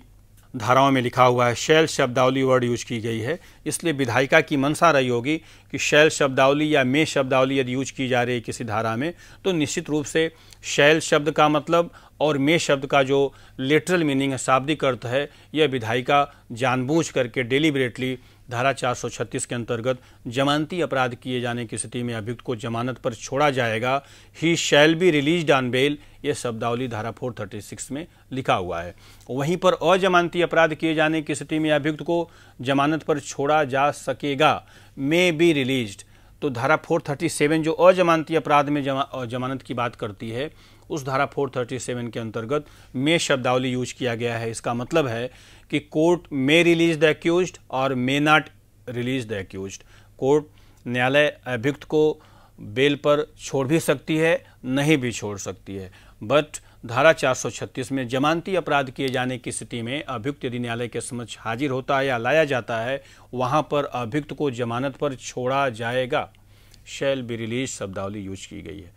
धाराओं में लिखा हुआ है शैल शब्दावली वर्ड यूज की गई है इसलिए विधायिका की मंशा रही होगी कि शैल शब्दावली या मे शब्दावली यदि यूज की जा रही है किसी धारा में तो निश्चित रूप से शैल शब्द का मतलब और मे शब्द का जो लिटरल मीनिंग है शाब्दिक अर्थ है यह विधायिका जानबूझ करके डेलीबरेटली धारा 436 के अंतर्गत जमानती अपराध किए जाने की स्थिति में अभियुक्त को जमानत पर छोड़ा जाएगा ही shall be release on bail ये शब्दावली धारा 436 में लिखा हुआ है वहीं पर अजमानती अपराध किए जाने की स्थिति में अभियुक्त को जमानत पर छोड़ा जा सकेगा मे बी रिलीज तो धारा 437 जो अजमानती अपराध में जमा, जमानत की बात करती है उस धारा 437 के अंतर्गत मे शब्दावली यूज किया गया है इसका मतलब है कि court may release the accuse और may not release the accuse court न्यायालय अभियुक्त को बेल पर छोड़ भी सकती है नहीं भी छोड़ सकती है बट धारा 436 में जमानती अपराध किए जाने की स्थिति में अभियुक्त यदि न्यायालय के समक्ष हाजिर होता है या लाया जाता है वहां पर अभियुक्त को जमानत पर छोड़ा जाएगा शैल बी रिलीज शब्दावली यूज की गई है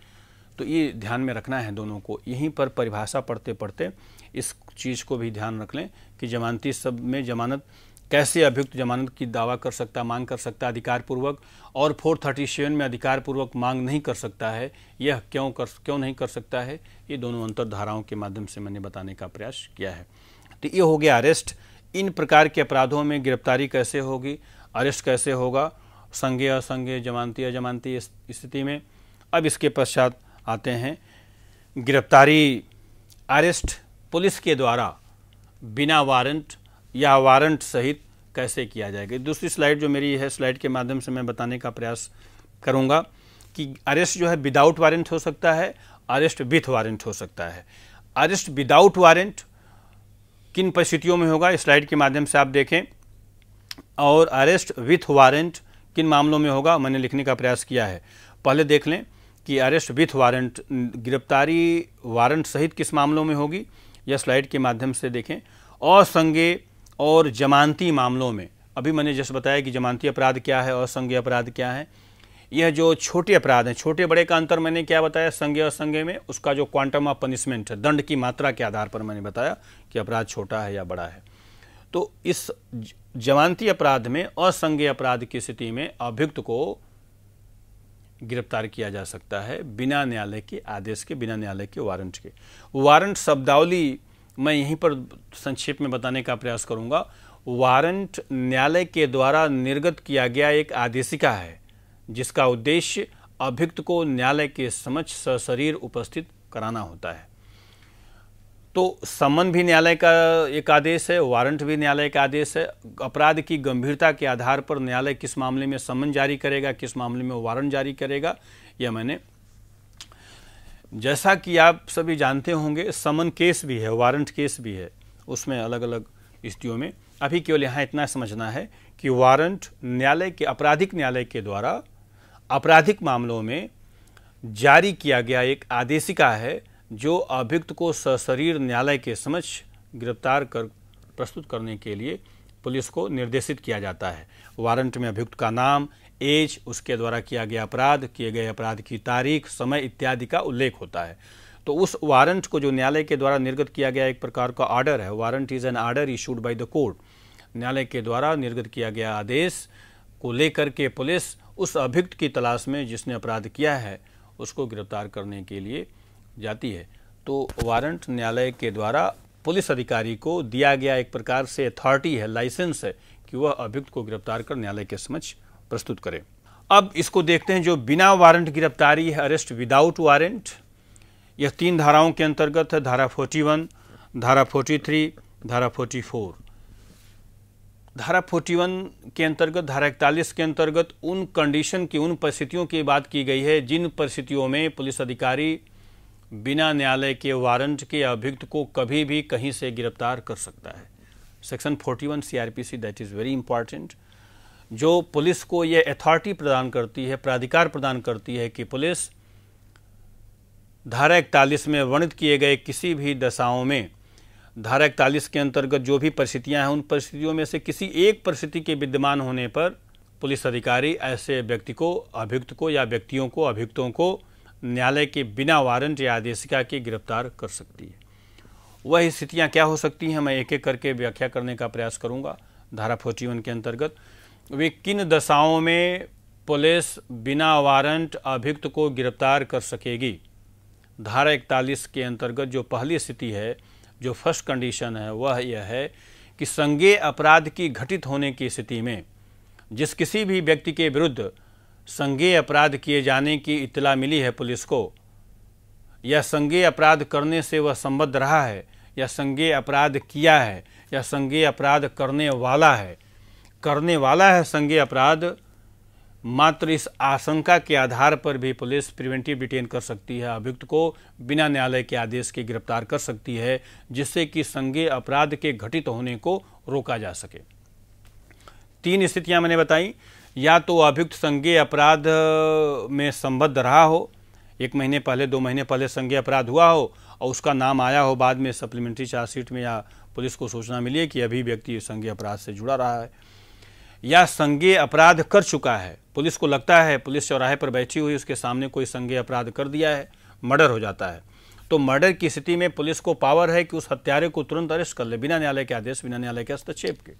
तो ये ध्यान में रखना है दोनों को यहीं पर परिभाषा पढ़ते पढ़ते इस चीज़ को भी ध्यान रख लें कि जमानती सब में जमानत कैसे अभियुक्त जमानत की दावा कर सकता मांग कर सकता है अधिकारपूर्वक और 437 में अधिकारपूर्वक मांग नहीं कर सकता है यह क्यों कर क्यों नहीं कर सकता है ये दोनों अंतरधाराओं के माध्यम से मैंने बताने का प्रयास किया है तो ये हो गया अरेस्ट इन प्रकार के अपराधों में गिरफ्तारी कैसे होगी अरेस्ट कैसे होगा संज्ञ असंज्ञ जमानती अजमानती स्थिति में अब इसके पश्चात आते हैं गिरफ्तारी अरेस्ट पुलिस के द्वारा बिना वारंट या वारंट सहित कैसे किया जाएगा दूसरी स्लाइड जो मेरी है स्लाइड के माध्यम से मैं बताने का प्रयास करूँगा कि अरेस्ट जो है विदाउट वारंट हो सकता है अरेस्ट विथ वारंट हो सकता है अरेस्ट विदाउट वारंट किन परिस्थितियों में होगा स्लाइड के माध्यम से आप देखें और अरेस्ट विथ वारंट किन मामलों में होगा मैंने लिखने का प्रयास किया है पहले देख लें कि अरेस्ट विथ वारंट गिरफ्तारी वारंट सहित किस मामलों में होगी या स्लाइड के माध्यम से देखें असंज्ञे और जमानती मामलों में अभी मैंने जैसे बताया कि जमानती अपराध क्या है और अपराध क्या है यह जो छोटे अपराध हैं छोटे बड़े का अंतर मैंने क्या बताया संज्ञ और संज्ञ में उसका जो क्वांटम ऑफ पनिशमेंट है दंड की मात्रा के आधार पर मैंने बताया कि अपराध छोटा है या बड़ा है तो इस जमानती अपराध में असंज्ञ अपराध की स्थिति में अभियुक्त को गिरफ्तार किया जा सकता है बिना न्यायालय के आदेश के बिना न्यायालय के वारंट के वारंट शब्दावली मैं यहीं पर संक्षेप में बताने का प्रयास करूंगा वारंट न्यायालय के द्वारा निर्गत किया गया एक आदेशिका है जिसका उद्देश्य अभियुक्त को न्यायालय के समक्ष सशरीर उपस्थित कराना होता है तो समन भी न्यायालय का एक आदेश है वारंट भी न्यायालय का आदेश है अपराध की गंभीरता के आधार पर न्यायालय किस मामले में समन जारी करेगा किस मामले में वारंट जारी करेगा यह मैंने जैसा कि आप सभी जानते होंगे समन केस भी है वारंट केस भी है उसमें अलग अलग स्थितियों में अभी केवल यहाँ इतना समझना है कि वारंट न्यायालय के आपराधिक न्यायालय के द्वारा आपराधिक मामलों में जारी किया गया एक आदेशिका है जो अभियुक्त को सशरीर न्यायालय के समक्ष गिरफ्तार कर प्रस्तुत करने के लिए पुलिस को निर्देशित किया जाता है वारंट में अभियुक्त का नाम एज उसके द्वारा किया गया अपराध किए गए अपराध की तारीख समय इत्यादि का उल्लेख होता है तो उस वारंट को जो न्यायालय के द्वारा निर्गत किया गया एक प्रकार का ऑर्डर है warrant is an order issued by the court न्यायालय के द्वारा निर्गत किया गया आदेश को लेकर के पुलिस उस अभियुक्त की तलाश में जिसने अपराध किया है उसको गिरफ्तार करने के लिए जाती है तो वारंट न्यायालय के द्वारा पुलिस अधिकारी को दिया गया एक प्रकार से अथॉरिटी है लाइसेंस है कि वह अभियुक्त को गिरफ्तार कर न्यायालय के समक्ष प्रस्तुत करे अब इसको देखते हैं जो बिना वारंट गिरफ्तारी है अरेस्ट विदाउट वारंट यह तीन धाराओं के अंतर्गत है धारा 41, धारा 43, धारा 44। धारा 41 के अंतर्गत धारा इकतालीस के अंतर्गत उन कंडीशन की उन परिस्थितियों की बात की गई है जिन परिस्थितियों में पुलिस अधिकारी बिना न्यायालय के वारंट के अभियुक्त को कभी भी कहीं से गिरफ्तार कर सकता है section 41 CRPC that is very important जो पुलिस को यह अथॉरिटी प्रदान करती है प्राधिकार प्रदान करती है कि पुलिस धारा इकतालीस में वर्णित किए गए किसी भी दशाओं में धारा इकतालीस के अंतर्गत जो भी परिस्थितियां हैं उन परिस्थितियों में से किसी एक परिस्थिति के विद्यमान होने पर पुलिस अधिकारी ऐसे व्यक्ति को अभियुक्त को या व्यक्तियों को अभियुक्तों को न्यायालय के बिना वारंट या आदेशिका के गिरफ्तार कर सकती है वह स्थितियां क्या हो सकती हैं मैं एक एक करके व्याख्या करने का प्रयास करूंगा धारा फोर्टी वन के अंतर्गत वे किन दशाओं में पुलिस बिना वारंट अभियुक्त को गिरफ्तार कर सकेगी धारा इकतालीस के अंतर्गत जो पहली स्थिति है जो फर्स्ट कंडीशन है वह यह है कि संज्ञेय अपराध की घटित होने की स्थिति में जिस किसी भी व्यक्ति के विरुद्ध संज्ञेय अपराध किए जाने की इतला मिली है पुलिस को या संज्ञेय अपराध करने से वह संबद्ध रहा है या संज्ञेय अपराध किया है या संज्ञेय अपराध करने वाला है करने वाला है संज्ञेय अपराध मात्र इस आशंका के आधार पर भी पुलिस प्रिवेंटिव डिटेन कर सकती है अभियुक्त को बिना न्यायालय के आदेश के गिरफ्तार कर सकती है जिससे कि संज्ञेय अपराध के घटित होने को रोका जा सके तीन स्थितियां मैंने बताई या तो अभियुक्त संज्ञेय अपराध में संबद्ध रहा हो एक महीने पहले दो महीने पहले संज्ञेय अपराध हुआ हो और उसका नाम आया हो बाद में सप्लीमेंट्री चार्जशीट में या पुलिस को सूचना मिली है कि अभी व्यक्ति संज्ञेय अपराध से जुड़ा रहा है या संज्ञेय अपराध कर चुका है पुलिस को लगता है पुलिस चौराहे पर बैठी हुई उसके सामने कोई संज्ञेय अपराध कर दिया है मर्डर हो जाता है तो मर्डर की स्थिति में पुलिस को पावर है कि उस हत्यारे को तुरंत अरेस्ट कर ले बिना न्यायालय के आदेश बिना न्यायालय के हस्तक्षेप के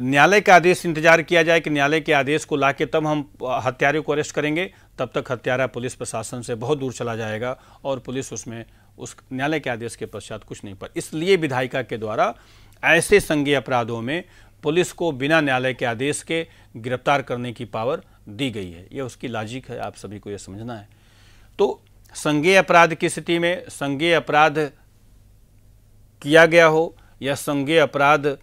न्यायालय का आदेश इंतजार किया जाए कि न्यायालय के आदेश को लाके तब हम हत्यारे को अरेस्ट करेंगे तब तक हत्यारा पुलिस प्रशासन से बहुत दूर चला जाएगा और पुलिस उसमें उस न्यायालय के आदेश के पश्चात कुछ नहीं पर इसलिए विधायिका के द्वारा ऐसे संज्ञ अपराधों में पुलिस को बिना न्यायालय के आदेश के गिरफ्तार करने की पावर दी गई है यह उसकी लॉजिक है आप सभी को यह समझना है तो संज्ञेय अपराध की स्थिति में संज्ञेय अपराध किया गया हो या संज्ञेय अपराध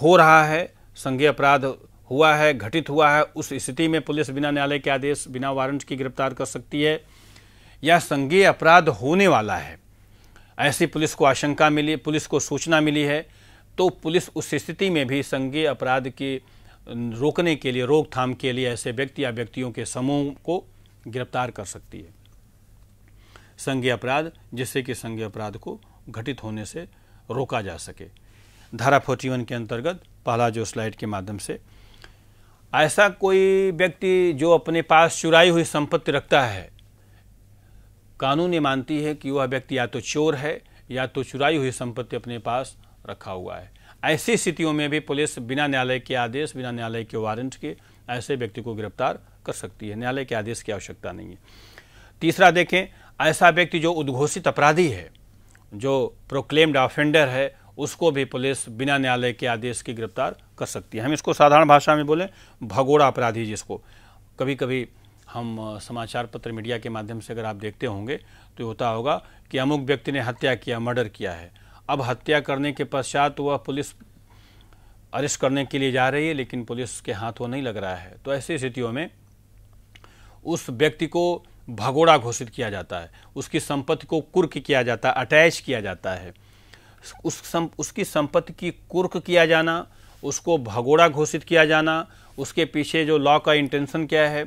हो रहा है संज्ञेय अपराध हुआ है घटित हुआ है उस स्थिति में पुलिस बिना न्यायालय के आदेश बिना वारंट की गिरफ्तार कर सकती है या संज्ञेय अपराध होने वाला है ऐसी पुलिस को आशंका मिली पुलिस को सूचना मिली है तो पुलिस उस स्थिति में भी संज्ञेय अपराध के रोकने के लिए रोकथाम के लिए ऐसे व्यक्ति या व्यक्तियों के समूह को गिरफ्तार कर सकती है संज्ञेय अपराध जिससे कि संज्ञेय अपराध को घटित होने से रोका जा सके धारा फोर्टी के अंतर्गत पहला जो स्लाइड के माध्यम से ऐसा कोई व्यक्ति जो अपने पास चुराई हुई संपत्ति रखता है कानून ये मानती है कि वह व्यक्ति या तो चोर है या तो चुराई हुई संपत्ति अपने पास रखा हुआ है ऐसी स्थितियों में भी पुलिस बिना न्यायालय के आदेश बिना न्यायालय के वारंट के ऐसे व्यक्ति को गिरफ्तार कर सकती है न्यायालय के आदेश की आवश्यकता नहीं है तीसरा देखें ऐसा व्यक्ति जो उद्घोषित अपराधी है जो प्रोक्लेम्ड ऑफेंडर है उसको भी पुलिस बिना न्यायालय के आदेश की गिरफ्तार कर सकती है हम इसको साधारण भाषा में बोलें भगोड़ा अपराधी जिसको कभी कभी हम समाचार पत्र मीडिया के माध्यम से अगर आप देखते होंगे तो होता होगा कि अमुक व्यक्ति ने हत्या किया मर्डर किया है अब हत्या करने के पश्चात वह पुलिस अरेस्ट करने के लिए जा रही है लेकिन पुलिस के हाथ वो नहीं लग रहा है तो ऐसी स्थितियों में उस व्यक्ति को भगोड़ा घोषित किया जाता है उसकी संपत्ति को कुर्क किया जाता है अटैच किया जाता है उस सम, उसकी संपत्ति की कुर्क किया जाना उसको भगोड़ा घोषित किया जाना उसके पीछे जो लॉ का इंटेंशन क्या है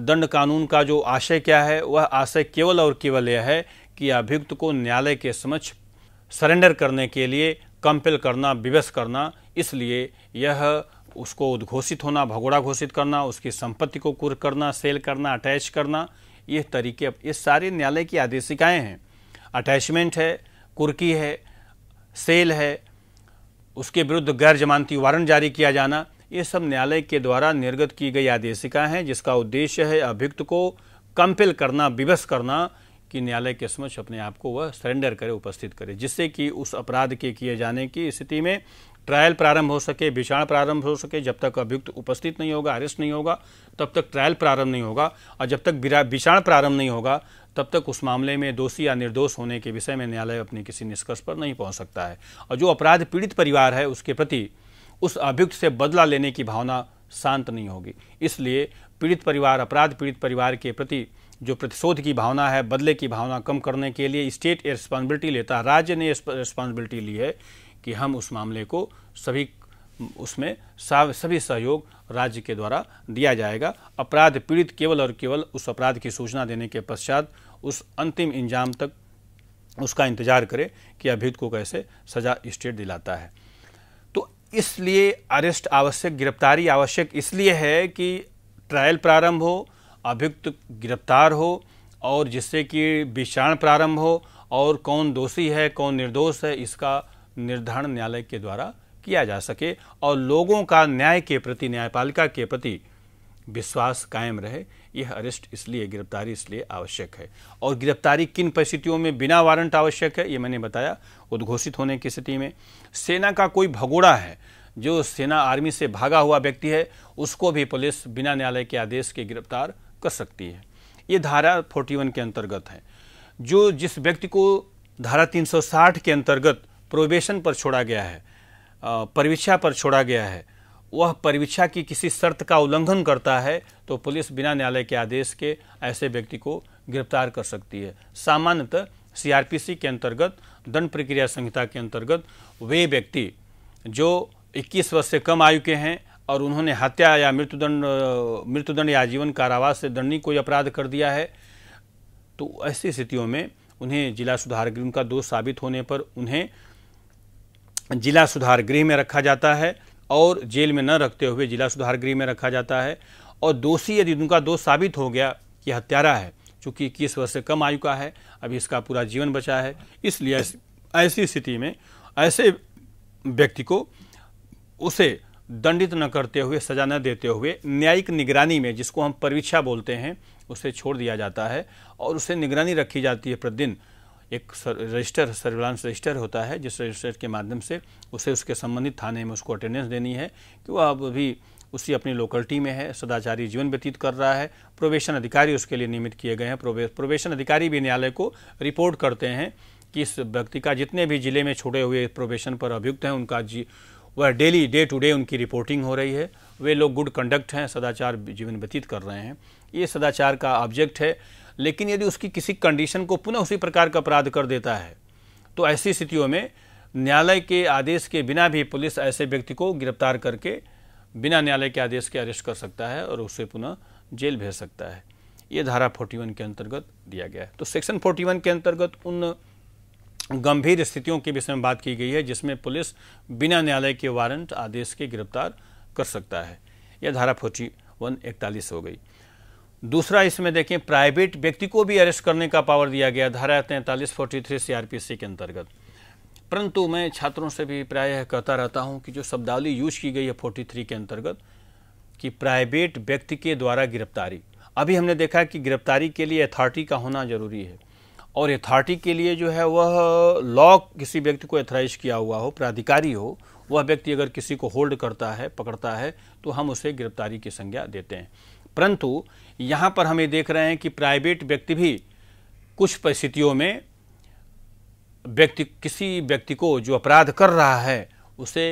दंड कानून का जो आशय क्या है वह आशय केवल और केवल यह है कि अभियुक्त को न्यायालय के समक्ष सरेंडर करने के लिए कंपेल करना विवश करना इसलिए यह उसको उद्घोषित होना भगोड़ा घोषित करना उसकी संपत्ति को कुर करना सेल करना अटैच करना ये तरीके ये सारे न्यायालय की आदेशिकाएँ हैं अटैचमेंट है कुर्की है सेल है उसके विरुद्ध गैर जमानती वारंट जारी किया जाना ये सब न्यायालय के द्वारा निर्गत की गई आदेशिका हैं जिसका उद्देश्य है अभियुक्त को कंपेल करना विवश करना कि न्यायालय के समक्ष अपने आप को वह सरेंडर करे उपस्थित करे जिससे कि उस अपराध के किए जाने की स्थिति में ट्रायल प्रारंभ हो सके भीषण प्रारंभ हो सके जब तक अभियुक्त उपस्थित नहीं होगा अरेस्ट नहीं होगा तब तक ट्रायल प्रारंभ नहीं होगा और जब तक भीषण प्रारंभ नहीं होगा तब तक उस मामले में दोषी या निर्दोष होने के विषय में न्यायालय अपने किसी निष्कर्ष पर नहीं पहुंच सकता है और जो अपराध पीड़ित परिवार है उसके प्रति उस अभियुक्त से बदला लेने की भावना शांत नहीं होगी इसलिए पीड़ित परिवार अपराध पीड़ित परिवार के प्रति जो प्रतिशोध की भावना है बदले की भावना कम करने के लिए स्टेट रिस्पॉन्सिबिलिटी लेता है राज्य ने रिस्पॉन्सिबिलिटी ली है कि हम उस मामले को सभी उसमें सभी सहयोग राज्य के द्वारा दिया जाएगा अपराध पीड़ित केवल और केवल उस अपराध की सूचना देने के पश्चात उस अंतिम इंजाम तक उसका इंतजार करे कि अभियुक्त को कैसे सजा स्टेट दिलाता है तो इसलिए अरेस्ट आवश्यक गिरफ्तारी आवश्यक इसलिए है कि ट्रायल प्रारंभ हो अभियुक्त गिरफ्तार हो और जिससे कि विचारण प्रारंभ हो और कौन दोषी है कौन निर्दोष है इसका निर्धारण न्यायालय के द्वारा किया जा सके और लोगों का न्याय के प्रति न्यायपालिका के प्रति विश्वास कायम रहे यह अरेस्ट इसलिए गिरफ्तारी इसलिए आवश्यक है और गिरफ्तारी किन परिस्थितियों में बिना वारंट आवश्यक है ये मैंने बताया उद्घोषित होने की स्थिति में सेना का कोई भगोड़ा है जो सेना आर्मी से भागा हुआ व्यक्ति है उसको भी पुलिस बिना न्यायालय के आदेश के गिरफ्तार कर सकती है ये धारा फोर्टी के अंतर्गत है जो जिस व्यक्ति को धारा 360 के अंतर्गत प्रोबेशन पर छोड़ा गया है परीक्षा पर छोड़ा गया है वह परीक्षा की किसी शर्त का उल्लंघन करता है तो पुलिस बिना न्यायालय के आदेश के ऐसे व्यक्ति को गिरफ्तार कर सकती है सामान्यतः सीआरपीसी के अंतर्गत दंड प्रक्रिया संहिता के अंतर्गत वे व्यक्ति जो 21 वर्ष से कम आयु के हैं और उन्होंने हत्या या मृत्युदंड मृत्युदंड या आजीवन कारावास से दंडनीय कोई अपराध कर दिया है तो ऐसी स्थितियों में उन्हें जिला सुधार गृह का दोष साबित होने पर उन्हें जिला सुधार गृह में रखा जाता है और जेल में न रखते हुए जिला सुधार गृह में रखा जाता है और दोषी यदि उनका दोष साबित हो गया कि हत्यारा है चूँकि इक्कीस वर्ष से कम आयु का है अभी इसका पूरा जीवन बचा है इसलिए ऐसी स्थिति में ऐसे व्यक्ति को उसे दंडित न करते हुए सजा न देते हुए न्यायिक निगरानी में जिसको हम परीक्षा बोलते हैं उसे छोड़ दिया जाता है और उसे निगरानी रखी जाती है प्रतिदिन एक रजिस्टर सर्विलांस रजिस्टर होता है जिस रजिस्टर के माध्यम से उसे उसके संबंधित थाने में उसको अटेंडेंस देनी है कि वह अब भी उसी अपनी लोकलिटी में है सदाचारी जीवन व्यतीत कर रहा है प्रोबेशन अधिकारी उसके लिए नियमित किए गए हैं प्रोबे प्रोबेशन अधिकारी भी न्यायालय को रिपोर्ट करते हैं कि इस व्यक्ति का जितने भी जिले में छोड़े हुए प्रोबेशन पर अभियुक्त हैं उनका जी वह डेली डे टू डे उनकी रिपोर्टिंग हो रही है वे लोग गुड कंडक्ट हैं सदाचार जीवन व्यतीत कर रहे हैं ये सदाचार का ऑब्जेक्ट है लेकिन यदि उसकी किसी कंडीशन को पुनः उसी प्रकार का अपराध कर देता है तो ऐसी स्थितियों में न्यायालय के आदेश के बिना भी पुलिस ऐसे व्यक्ति को गिरफ्तार करके बिना न्यायालय के आदेश के अरेस्ट कर सकता है और उसे पुनः जेल भेज सकता है ये धारा 41 के अंतर्गत दिया गया है तो सेक्शन 41 के अंतर्गत उन गंभीर स्थितियों के विषय में बात की गई है जिसमें पुलिस बिना न्यायालय के वारंट आदेश के गिरफ्तार कर सकता है यह धारा फोर्टी वन इकतालीस हो गई दूसरा इसमें देखें प्राइवेट व्यक्ति को भी अरेस्ट करने का पावर दिया गया धारा तैंतालीस फोर्टी थ्री सी के अंतर्गत परंतु मैं छात्रों से भी प्रायः कहता रहता हूं कि जो शब्दावली यूज की गई है फोर्टी थ्री के अंतर्गत कि प्राइवेट व्यक्ति के द्वारा गिरफ्तारी अभी हमने देखा कि गिरफ्तारी के लिए अथॉरिटी का होना जरूरी है और अथॉरिटी के लिए जो है वह लॉ किसी व्यक्ति को एथराइज किया हुआ हो प्राधिकारी हो वह व्यक्ति अगर किसी को होल्ड करता है पकड़ता है तो हम उसे गिरफ्तारी की संज्ञा देते हैं परंतु यहाँ पर हम ये देख रहे हैं कि प्राइवेट व्यक्ति भी कुछ परिस्थितियों में व्यक्ति किसी व्यक्ति को जो अपराध कर रहा है उसे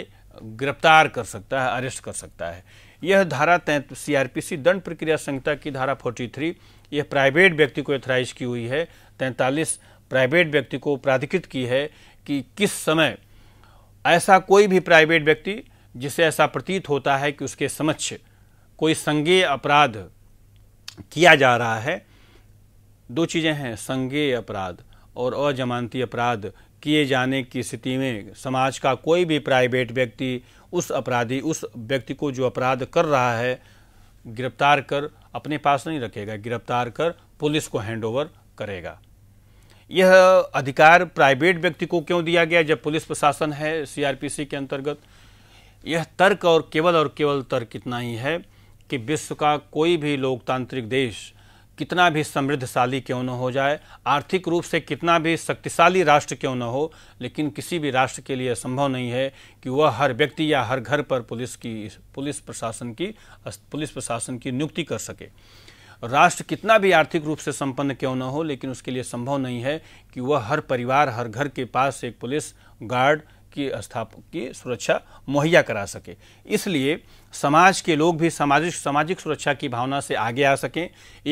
गिरफ्तार कर सकता है अरेस्ट कर सकता है यह धारा सी आर पी सी दंड प्रक्रिया संहिता की धारा फोर्टी थ्री यह प्राइवेट व्यक्ति को एथराइज की हुई है तैंतालीस प्राइवेट व्यक्ति को प्राधिकृत की है कि किस समय ऐसा कोई भी प्राइवेट व्यक्ति जिसे ऐसा प्रतीत होता है कि उसके समक्ष कोई संज्ञेय अपराध किया जा रहा है दो चीज़ें हैं संज्ञेय अपराध और अजमानती अपराध किए जाने की स्थिति में समाज का कोई भी प्राइवेट व्यक्ति उस अपराधी उस व्यक्ति को जो अपराध कर रहा है गिरफ्तार कर अपने पास नहीं रखेगा गिरफ्तार कर पुलिस को हैंडओवर करेगा यह अधिकार प्राइवेट व्यक्ति को क्यों दिया गया जब पुलिस प्रशासन है सीआरपीसी के अंतर्गत यह तर्क और केवल और केवल तर्क इतना ही है कि विश्व का कोई भी लोकतांत्रिक देश कितना भी समृद्धशाली क्यों न हो जाए आर्थिक रूप से कितना भी शक्तिशाली राष्ट्र क्यों न हो लेकिन किसी भी राष्ट्र के लिए संभव नहीं है कि वह हर व्यक्ति या हर घर पर पुलिस की पुलिस प्रशासन की पुलिस प्रशासन की नियुक्ति कर सके राष्ट्र कितना भी आर्थिक रूप से संपन्न क्यों न हो लेकिन उसके लिए संभव नहीं है कि वह हर परिवार हर घर के पास एक पुलिस गार्ड की स्थापक की सुरक्षा मुहैया करा सके इसलिए समाज के लोग भी सामाजिक सामाजिक सुरक्षा की भावना से आगे आ सकें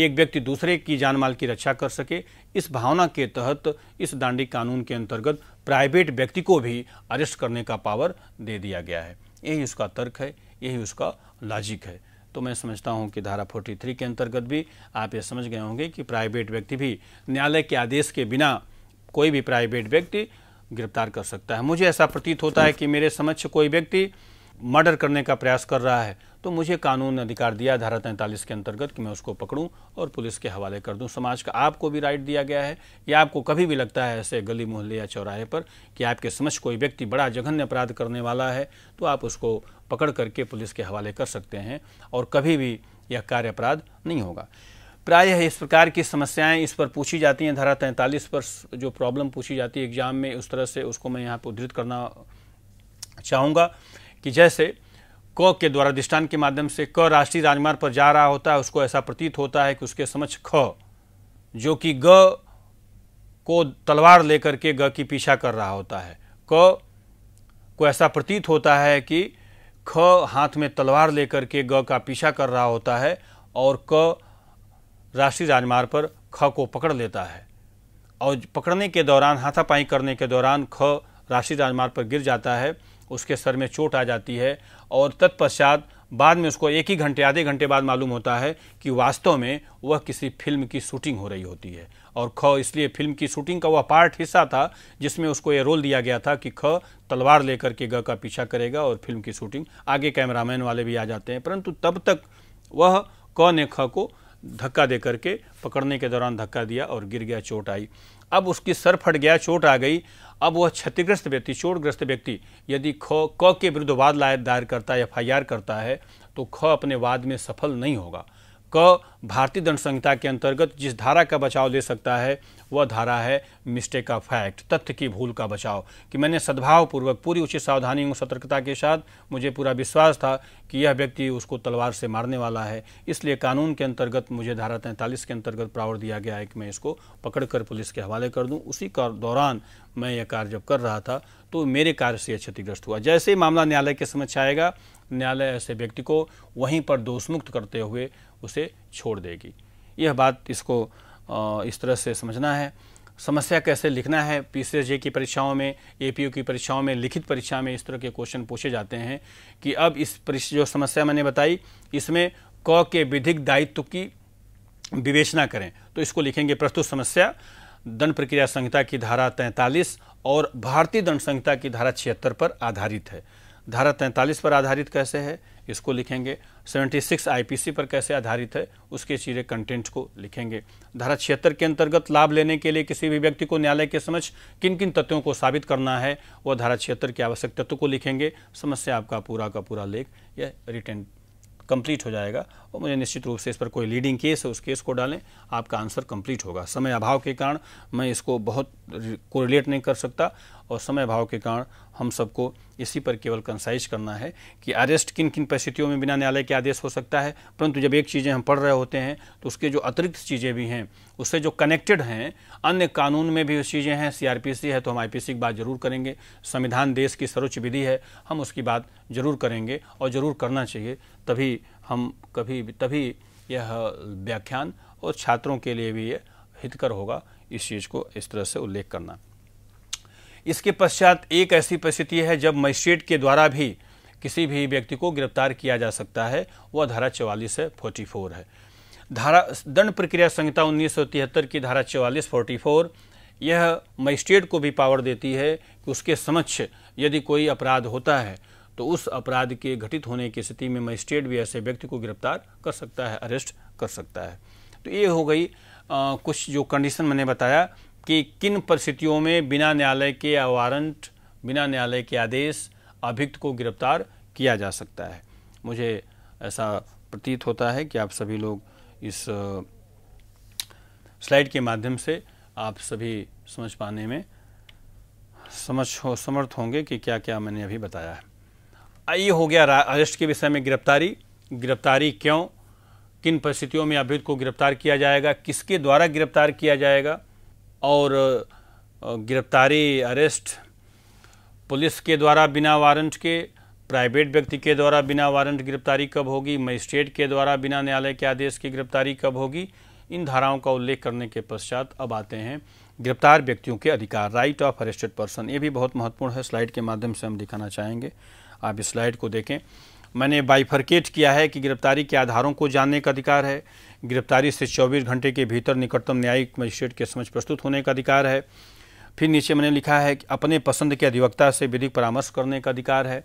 एक व्यक्ति दूसरे की जान माल की रक्षा कर सके इस भावना के तहत इस दांडी कानून के अंतर्गत प्राइवेट व्यक्ति को भी अरेस्ट करने का पावर दे दिया गया है यही उसका तर्क है यही उसका लॉजिक है तो मैं समझता हूं कि धारा 43 के अंतर्गत भी आप ये समझ गए होंगे कि प्राइवेट व्यक्ति भी न्यायालय के आदेश के बिना कोई भी प्राइवेट व्यक्ति गिरफ्तार कर सकता है मुझे ऐसा प्रतीत होता है कि मेरे समक्ष कोई व्यक्ति मर्डर करने का प्रयास कर रहा है तो मुझे कानून अधिकार दिया धारा तैंतालीस के अंतर्गत कि मैं उसको पकड़ूं और पुलिस के हवाले कर दूं समाज का आपको भी राइट दिया गया है या आपको कभी भी लगता है ऐसे गली मोहल्ले या चौराहे पर कि आपके समझ कोई व्यक्ति बड़ा जघन्य अपराध करने वाला है तो आप उसको पकड़ करके पुलिस के हवाले कर सकते हैं और कभी भी यह कार्य अपराध नहीं होगा प्रायः इस प्रकार की समस्याएं इस पर पूछी जाती हैं धारा तैंतालीस पर जो प्रॉब्लम पूछी जाती है एग्जाम में उस तरह से उसको मैं यहाँ पर उद्धृत करना चाहूँगा कि जैसे क के द्वारा दृष्टान के माध्यम से क राष्ट्रीय राजमार्ग पर जा रहा होता है उसको ऐसा प्रतीत होता है कि उसके समक्ष ख जो कि ग को तलवार लेकर के ग की पीछा कर रहा होता है क को ऐसा प्रतीत होता है कि ख हाथ में तलवार लेकर के ग का पीछा कर रहा होता है और क राष्ट्रीय राजमार्ग पर ख को पकड़ लेता है और पकड़ने के दौरान हाथापाई करने के दौरान ख राष्ट्रीय राजमार्ग पर गिर जाता है उसके सर में चोट आ जाती है और तत्पश्चात बाद में उसको एक ही घंटे आधे घंटे बाद मालूम होता है कि वास्तव में वह किसी फिल्म की शूटिंग हो रही होती है और ख इसलिए फिल्म की शूटिंग का वह पार्ट हिस्सा था जिसमें उसको यह रोल दिया गया था कि ख तलवार लेकर के ग का पीछा करेगा और फिल्म की शूटिंग आगे कैमरामैन वाले भी आ जाते हैं परंतु तब तक वह क ने ख को धक्का दे करके पकड़ने के दौरान धक्का दिया और गिर गया चोट आई अब उसकी सर फट गया चोट आ गई अब वह क्षतिग्रस्त व्यक्ति चोटग्रस्त व्यक्ति यदि ख क के विरुद्ध वाद दायर करता है एफ करता है तो ख अपने वाद में सफल नहीं होगा क भारतीय दंड संहिता के अंतर्गत जिस धारा का बचाव ले सकता है वह धारा है मिस्टेक ऑफ फैक्ट तथ्य की भूल का बचाव कि मैंने सद्भावपूर्वक पूरी उचित सावधानी और सतर्कता के साथ मुझे पूरा विश्वास था कि यह व्यक्ति उसको तलवार से मारने वाला है इसलिए कानून के अंतर्गत मुझे धारा तैंतालीस के अंतर्गत प्रावर दिया गया है कि मैं इसको पकड़कर पुलिस के हवाले कर दूँ उसी दौरान मैं यह कार्य जब कर रहा था तो मेरे कार्य से यह क्षतिग्रस्त हुआ जैसे ही मामला न्यायालय के समक्ष आएगा न्यायालय ऐसे व्यक्ति को वहीं पर दोषमुक्त करते हुए उसे छोड़ देगी यह बात इसको इस तरह से समझना है समस्या कैसे लिखना है पी जे की परीक्षाओं में ए की परीक्षाओं में लिखित परीक्षा में इस तरह के क्वेश्चन पूछे जाते हैं कि अब इस जो समस्या मैंने बताई इसमें क के विधिक दायित्व की विवेचना करें तो इसको लिखेंगे प्रस्तुत समस्या दंड प्रक्रिया संहिता की धारा 43 और भारतीय दंड संहिता की धारा 76 पर आधारित है धारा तैंतालीस पर आधारित कैसे है इसको लिखेंगे 76 आईपीसी पर कैसे आधारित है उसके चीरे कंटेंट को लिखेंगे धारा छिहत्तर के अंतर्गत लाभ लेने के लिए किसी भी व्यक्ति को न्यायालय के समक्ष किन किन तथ्यों को साबित करना है वह धारा छिहत्तर के आवश्यक तत्व को लिखेंगे समस्या आपका पूरा का पूरा लेख यह रिटर्न कंप्लीट हो जाएगा और मुझे निश्चित रूप से इस पर कोई लीडिंग केस है उस केस को डालें आपका आंसर कंप्लीट होगा समय अभाव के कारण मैं इसको बहुत कोरिलेट नहीं कर सकता और समय अभाव के कारण हम सबको इसी पर केवल कंसाइज करना है कि अरेस्ट किन किन परिस्थितियों में बिना न्यायालय के आदेश हो सकता है परंतु जब एक चीज़ें हम पढ़ रहे होते हैं तो उसके जो अतिरिक्त चीज़ें भी हैं उससे जो कनेक्टेड हैं अन्य कानून में भी चीज़ें हैं सीआरपीसी है तो हम आईपीसी की बात जरूर करेंगे संविधान देश की सर्वोच्च विधि है हम उसकी बात जरूर करेंगे और ज़रूर करना चाहिए तभी हम कभी तभी यह व्याख्यान और छात्रों के लिए भी ये हितकर होगा इस चीज़ को इस तरह से उल्लेख करना इसके पश्चात एक ऐसी परिस्थिति है जब मजिस्ट्रेट के द्वारा भी किसी भी व्यक्ति को गिरफ्तार किया जा सकता है वह धारा चवालीस है फोर्टी फोर है धारा दंड प्रक्रिया संहिता उन्नीस की धारा चवालीस फोर्टी फोर यह मजिस्ट्रेट को भी पावर देती है कि उसके समक्ष यदि कोई अपराध होता है तो उस अपराध के घटित होने की स्थिति में मजिस्ट्रेट भी ऐसे व्यक्ति को गिरफ्तार कर सकता है अरेस्ट कर सकता है तो ये हो गई आ, कुछ जो कंडीशन मैंने बताया कि किन परिस्थितियों में बिना न्यायालय के वारंट बिना न्यायालय के आदेश अभियुक्त को गिरफ्तार किया जा सकता है मुझे ऐसा प्रतीत होता है कि आप सभी लोग इस स्लाइड के माध्यम से आप सभी समझ पाने में समझ हो समर्थ होंगे कि क्या क्या मैंने अभी बताया है ये हो गया अरेस्ट के विषय में गिरफ्तारी गिरफ्तारी क्यों किन परिस्थितियों में अभियुक्त को गिरफ्तार किया जाएगा किसके द्वारा गिरफ्तार किया जाएगा और गिरफ्तारी अरेस्ट पुलिस के द्वारा बिना वारंट के प्राइवेट व्यक्ति के द्वारा बिना वारंट गिरफ्तारी कब होगी मजिस्ट्रेट के द्वारा बिना न्यायालय के आदेश की गिरफ्तारी कब होगी इन धाराओं का उल्लेख करने के पश्चात अब आते हैं गिरफ्तार व्यक्तियों के अधिकार राइट ऑफ अरेस्टेड पर्सन ये भी बहुत महत्वपूर्ण है स्लाइड के माध्यम से हम दिखाना चाहेंगे आप इस स्लाइड को देखें मैंने बाइफरकेट किया है कि गिरफ्तारी के आधारों को जानने का अधिकार है गिरफ्तारी से 24 घंटे के भीतर निकटतम न्यायिक मजिस्ट्रेट के समझ प्रस्तुत होने का अधिकार है फिर नीचे मैंने लिखा है कि अपने पसंद के अधिवक्ता से विधिक परामर्श करने का अधिकार है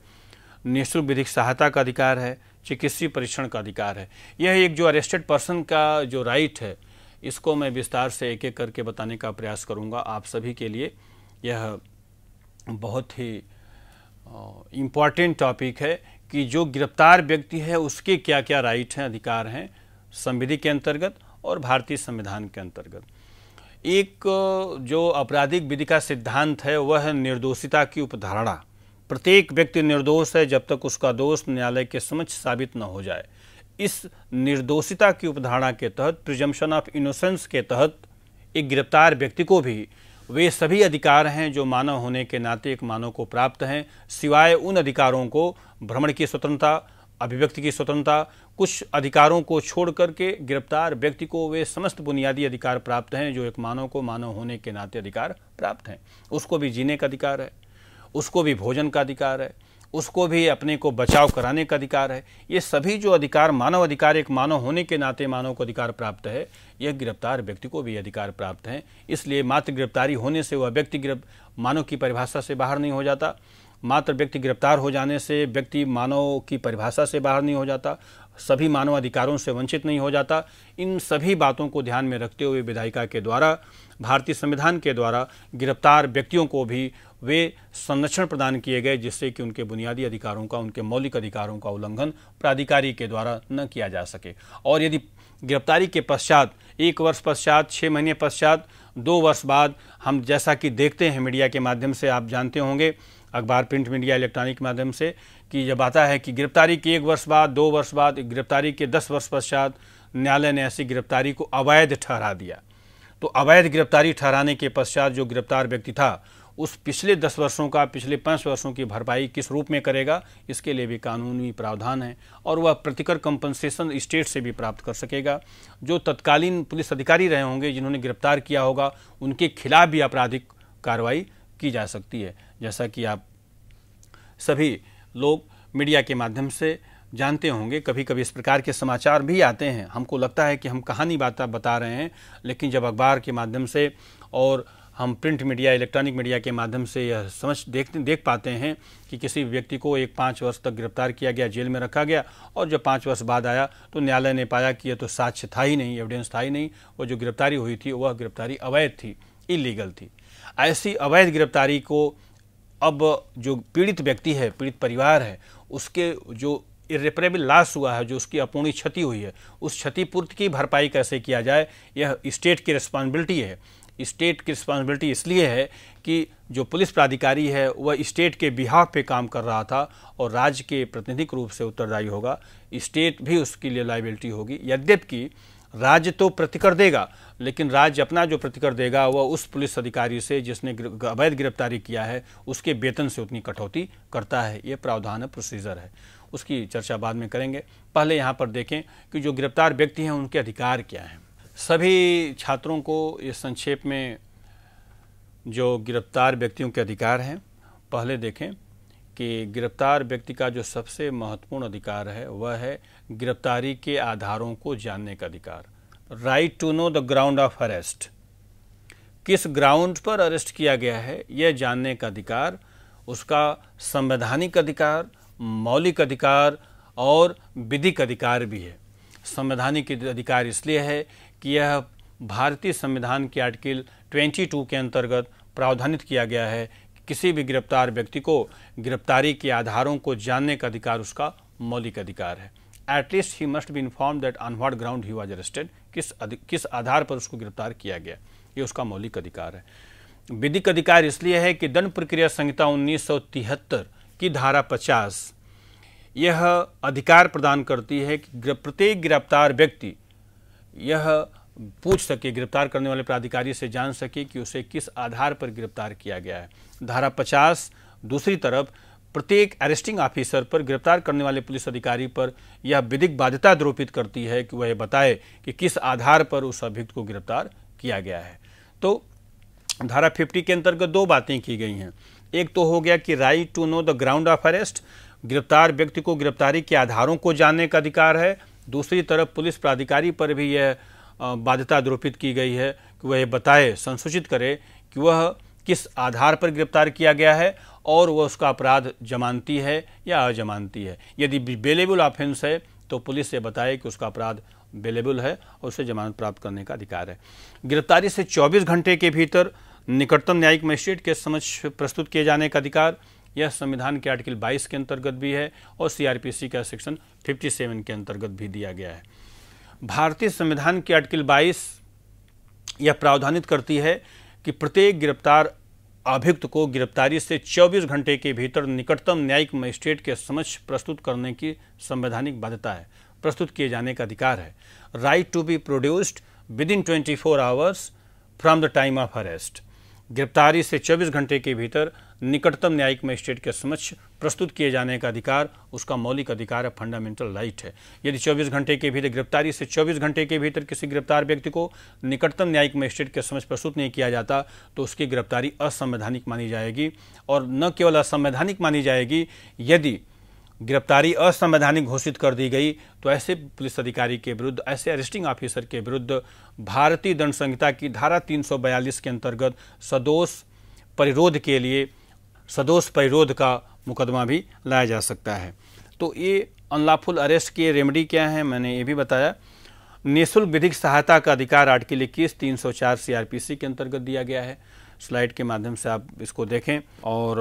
निःशुल्क विधिक सहायता का अधिकार है चिकित्सीय परीक्षण का अधिकार है यह एक जो अरेस्टेड पर्सन का जो राइट है इसको मैं विस्तार से एक एक करके बताने का प्रयास करूँगा आप सभी के लिए यह बहुत ही इम्पॉर्टेंट टॉपिक है कि जो गिरफ्तार व्यक्ति है उसके क्या क्या राइट हैं अधिकार हैं संविधि के अंतर्गत और भारतीय संविधान के अंतर्गत एक जो आपराधिक विधि का सिद्धांत है वह है निर्दोषिता की उपधारणा प्रत्येक व्यक्ति निर्दोष है जब तक उसका दोष न्यायालय के समक्ष साबित न हो जाए इस निर्दोषिता की उपधारणा के तहत प्रिजम्पन ऑफ इनोसेंस के तहत एक गिरफ्तार व्यक्ति को भी वे सभी अधिकार हैं जो मानव होने के नाते एक मानव को प्राप्त हैं सिवाय उन अधिकारों को भ्रमण की स्वतंत्रता अभिव्यक्ति की स्वतंत्रता कुछ अधिकारों को छोड़ करके गिरफ्तार व्यक्ति को वे समस्त बुनियादी अधिकार प्राप्त हैं जो एक मानव को मानव होने के नाते अधिकार प्राप्त हैं उसको भी जीने का अधिकार है उसको भी भोजन का अधिकार है उसको भी अपने को बचाव कराने का अधिकार है ये सभी जो अधिकार मानव अधिकार एक मानव होने के नाते मानव को अधिकार प्राप्त है यह गिरफ्तार व्यक्ति को भी अधिकार प्राप्त हैं इसलिए मात्र गिरफ्तारी होने से वह व्यक्ति मानव की परिभाषा से बाहर नहीं हो जाता मात्र व्यक्ति गिरफ्तार हो जाने से व्यक्ति मानव की परिभाषा से बाहर नहीं हो जाता सभी मानव अधिकारों से वंचित नहीं हो जाता इन सभी बातों को ध्यान में रखते हुए विधायिका के द्वारा भारतीय संविधान के द्वारा गिरफ्तार व्यक्तियों को भी वे संरक्षण प्रदान किए गए जिससे कि उनके बुनियादी अधिकारों का उनके मौलिक अधिकारों का उल्लंघन प्राधिकारी के द्वारा न किया जा सके और यदि गिरफ्तारी के पश्चात एक वर्ष पश्चात छः महीने पश्चात दो वर्ष बाद हम जैसा कि देखते हैं मीडिया के माध्यम से आप जानते होंगे अखबार प्रिंट मीडिया इलेक्ट्रॉनिक माध्यम से कि जब आता है कि गिरफ्तारी के एक वर्ष बाद दो वर्ष बाद गिरफ्तारी के दस वर्ष पश्चात न्यायालय ने ऐसी गिरफ्तारी को अवैध ठहरा दिया तो अवैध गिरफ्तारी ठहराने के पश्चात जो गिरफ्तार व्यक्ति था उस पिछले दस वर्षों का पिछले पाँच वर्षों की भरपाई किस रूप में करेगा इसके लिए भी कानूनी प्रावधान है और वह प्रतिकर कंपनसेशन स्टेट से भी प्राप्त कर सकेगा जो तत्कालीन पुलिस अधिकारी रहे होंगे जिन्होंने गिरफ्तार किया होगा उनके खिलाफ भी आपराधिक कार्रवाई की जा सकती है जैसा कि आप सभी लोग मीडिया के माध्यम से जानते होंगे कभी कभी इस प्रकार के समाचार भी आते हैं हमको लगता है कि हम कहानी बात बता रहे हैं लेकिन जब अखबार के माध्यम से और हम प्रिंट मीडिया इलेक्ट्रॉनिक मीडिया के माध्यम से यह समझ देख देख पाते हैं कि किसी व्यक्ति को एक पाँच वर्ष तक गिरफ्तार किया गया जेल में रखा गया और जब पाँच वर्ष बाद आया तो न्यायालय ने पाया कि यह तो साक्ष्य था ही नहीं एविडेंस था ही नहीं वो जो गिरफ्तारी हुई थी वह गिरफ्तारी अवैध थी इलीगल थी ऐसी अवैध गिरफ्तारी को अब जो पीड़ित व्यक्ति है पीड़ित परिवार है उसके जो इरेपरेबल लॉस हुआ है जो उसकी अपूर्णी क्षति हुई है उस क्षतिपूर्ति की भरपाई कैसे किया जाए यह स्टेट की रिस्पॉन्सिबिलिटी है स्टेट की रिस्पॉन्सिबिलिटी इसलिए है कि जो पुलिस प्राधिकारी है वह स्टेट के बिहाव पे काम कर रहा था और राज्य के प्रतिनिधिक रूप से उत्तरदायी होगा स्टेट भी उसके लिए लाइबिलिटी होगी यद्यप कि राज्य तो प्रतिकर देगा लेकिन राज्य अपना जो प्रतिकर देगा वह उस पुलिस अधिकारी से जिसने अवैध गिरफ्तारी किया है उसके वेतन से उतनी कटौती करता है ये प्रावधान प्रोसीजर है उसकी चर्चा बाद में करेंगे पहले यहाँ पर देखें कि जो गिरफ्तार व्यक्ति हैं उनके अधिकार क्या हैं सभी छात्रों को इस संक्षेप में जो गिरफ्तार व्यक्तियों के अधिकार हैं पहले देखें कि गिरफ्तार व्यक्ति का जो सबसे महत्वपूर्ण अधिकार है वह है गिरफ्तारी के आधारों को जानने का अधिकार right to know the ground of arrest किस ग्राउंड पर अरेस्ट किया गया है यह जानने का अधिकार उसका संवैधानिक अधिकार मौलिक अधिकार और विधिक अधिकार भी है संवैधानिक अधिकार इसलिए है कि यह भारतीय संविधान के आर्टिकल 22 के अंतर्गत प्रावधानित किया गया है कि किसी भी गिरफ्तार व्यक्ति को गिरफ्तारी के आधारों को जानने का अधिकार उसका मौलिक अधिकार है at least he must be inform that on ground he was arrested किस किस आधार पर उसको गिरफ्तार किया गया ये उसका मौलिक अधिकार है विधिक अधिकार इसलिए है कि दंड प्रक्रिया संहिता उन्नीस की धारा पचास यह अधिकार प्रदान करती है कि प्रत्येक गिरफ्तार व्यक्ति यह पूछ सके गिरफ्तार करने वाले प्राधिकारी से जान सके कि उसे किस आधार पर गिरफ्तार किया गया है धारा 50 दूसरी तरफ प्रत्येक अरेस्टिंग ऑफिसर पर गिरफ्तार करने वाले पुलिस अधिकारी पर यह विधिक बाध्यता द्रोपित करती है कि वह बताए कि किस आधार पर उस अभियुक्त को गिरफ्तार किया गया है तो धारा 50 के अंतर्गत दो बातें की गई हैं एक तो हो गया कि right to know the ground of arrest गिरफ्तार व्यक्ति को गिरफ्तारी के आधारों को जानने का अधिकार है दूसरी तरफ पुलिस प्राधिकारी पर भी यह बाध्यता आरोपित की गई है कि वह बताए संसूचित करे कि वह किस आधार पर गिरफ्तार किया गया है और वह उसका अपराध जमानती है या अजमानती है यदि बेलेबल ऑफेंस है तो पुलिस से बताए कि उसका अपराध बेलेबल है और उसे जमानत प्राप्त करने का अधिकार है गिरफ्तारी से 24 घंटे के भीतर निकटतम न्यायिक मजिस्ट्रेट के समक्ष प्रस्तुत किए जाने का अधिकार यह संविधान के आर्टिकल 22 के अंतर्गत भी है और सीआरपीसी का सेक्शन 57 के अंतर्गत भी दिया गया है भारतीय संविधान के आर्टिकल 22 यह प्रावधानित करती है कि प्रत्येक गिरफ्तार अभियुक्त को गिरफ्तारी से 24 घंटे के भीतर निकटतम न्यायिक मजिस्ट्रेट के समक्ष प्रस्तुत करने की संवैधानिक बाध्यता है प्रस्तुत किए जाने का अधिकार है right to be produced within twenty hours from the time of arrest गिरफ्तारी से 24 घंटे के भीतर निकटतम न्यायिक मजिस्ट्रेट के समक्ष प्रस्तुत किए जाने का अधिकार उसका मौलिक अधिकार है फंडामेंटल राइट है यदि 24 घंटे के भीतर गिरफ्तारी से 24 घंटे के भीतर किसी गिरफ्तार व्यक्ति को निकटतम न्यायिक मजिस्ट्रेट के समक्ष प्रस्तुत नहीं किया जाता तो उसकी गिरफ्तारी असंवैधानिक मानी जाएगी और न केवल असंवैधानिक मानी जाएगी यदि गिरफ्तारी असंवैधानिक घोषित कर दी गई तो ऐसे पुलिस अधिकारी के विरुद्ध ऐसे अरेस्टिंग ऑफिसर के विरुद्ध भारतीय दंड संहिता की धारा 342 के अंतर्गत सदोष परिरोध के लिए सदोष परिरोध का मुकदमा भी लाया जा सकता है तो ये अनलाफुल अरेस्ट की रेमेडी क्या है मैंने ये भी बताया निःशुल्क विधिक सहायता का अधिकार के लिए किस तीन सौ चार सी के अंतर्गत दिया गया है स्लाइड के माध्यम से आप इसको देखें और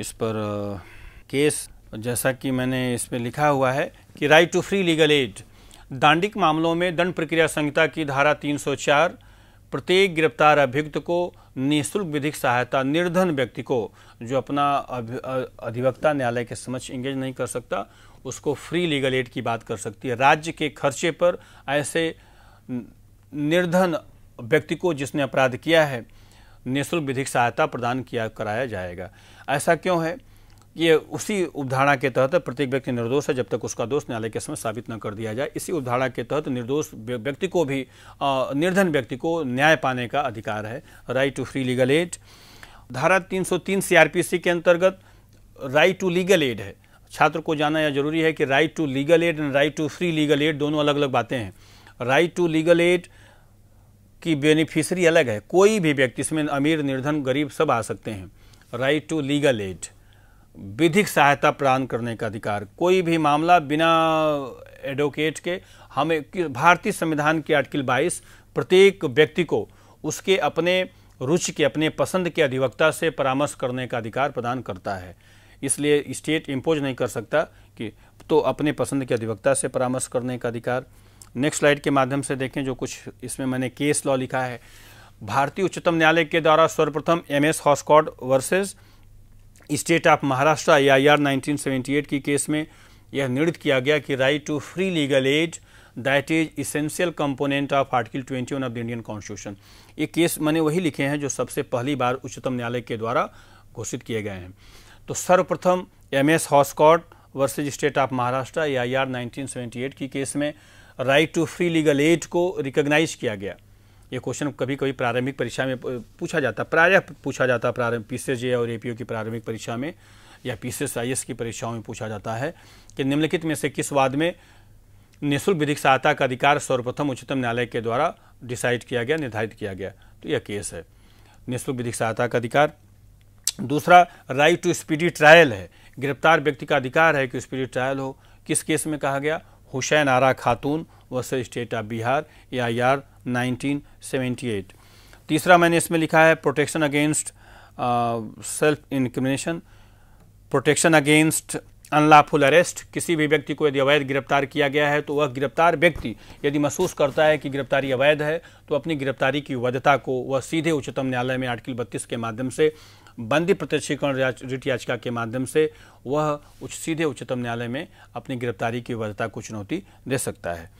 इस पर केस जैसा कि मैंने इसमें लिखा हुआ है कि right to free legal aid दांडिक मामलों में दंड प्रक्रिया संहिता की धारा 304 प्रत्येक गिरफ्तार अभियुक्त को निःशुल्क विधिक सहायता निर्धन व्यक्ति को जो अपना अधिवक्ता न्यायालय के समक्ष इंगेज नहीं कर सकता उसको फ्री लीगल एड की बात कर सकती है राज्य के खर्चे पर ऐसे निर्धन व्यक्ति को जिसने अपराध किया है निःशुल्क विधिक सहायता प्रदान किया कराया जाएगा ऐसा क्यों है ये उसी उपधारणा के तहत प्रत्येक व्यक्ति निर्दोष है जब तक उसका दोष न्यायालय के समय साबित न कर दिया जाए इसी उपधारणा के तहत निर्दोष व्यक्ति को भी निर्धन व्यक्ति को न्याय पाने का अधिकार है right to free legal aid धारा 303 सीआरपीसी के अंतर्गत राइट टू लीगल एड है छात्र को जाना यह जरूरी है कि right to legal aid and right to free legal aid दोनों अलग अलग बातें हैं राइट टू लीगल एड की बेनिफिशरी अलग है कोई भी व्यक्ति इसमें अमीर निर्धन गरीब सब आ सकते हैं राइट टू लीगल एड विधिक सहायता प्रदान करने का अधिकार कोई भी मामला बिना एडवोकेट के हमें भारतीय संविधान के आर्टिकल 22 प्रत्येक व्यक्ति को उसके अपने रुचि के अपने पसंद के अधिवक्ता से परामर्श करने का अधिकार प्रदान करता है इसलिए स्टेट इम्पोज नहीं कर सकता कि तो अपने पसंद के अधिवक्ता से परामर्श करने का अधिकार नेक्स्ट स्लाइड के माध्यम से देखें जो कुछ इसमें मैंने केस लॉ लिखा है भारतीय उच्चतम न्यायालय के द्वारा सर्वप्रथम M S Hoskot versus state of Maharashtra I I R की केस में यह निर्णित किया गया कि right to free legal aid that is essential component of article 21 of the Indian constitution ये केस मैंने वही लिखे हैं जो सबसे पहली बार उच्चतम न्यायालय के द्वारा घोषित किए गए हैं तो सर्वप्रथम M S Hoskot versus state of Maharashtra A I R की केस में right to free legal aid को रिकोगनाइज किया गया ये क्वेश्चन कभी कभी प्रारंभिक परीक्षा में पूछा जाता प्रायः पूछा जाता प्रारंभ पी सी और ए की प्रारंभिक परीक्षा में या पी सी की परीक्षाओं में पूछा जाता है कि निम्नलिखित में से किस वाद में निःशुल्क विधिक सहायता का अधिकार सर्वप्रथम उच्चतम न्यायालय के द्वारा डिसाइड किया गया निर्धारित किया गया तो यह केस है निःशुल्क विधिक सहायता का अधिकार दूसरा राइट टू स्पीडी ट्रायल है गिरफ्तार व्यक्ति का अधिकार है कि स्पीडी ट्रायल हो किस केस में कहा गया हुसैन आरा खातून वर्सेज स्टेट ऑफ बिहार या आई 1978 तीसरा मैंने इसमें लिखा है protection against self incrimination protection against unlawful arrest किसी भी व्यक्ति को यदि अवैध गिरफ्तार किया गया है तो वह गिरफ्तार व्यक्ति यदि महसूस करता है कि गिरफ्तारी अवैध है तो अपनी गिरफ्तारी की वैधता को वह सीधे उच्चतम न्यायालय में आर्टिकल बत्तीस के माध्यम से बंदी प्रत्यक्षीकरण रिट याचिका के माध्यम से वह उच्च सीधे उच्चतम न्यायालय में अपनी गिरफ्तारी की वैधता को चुनौती दे सकता है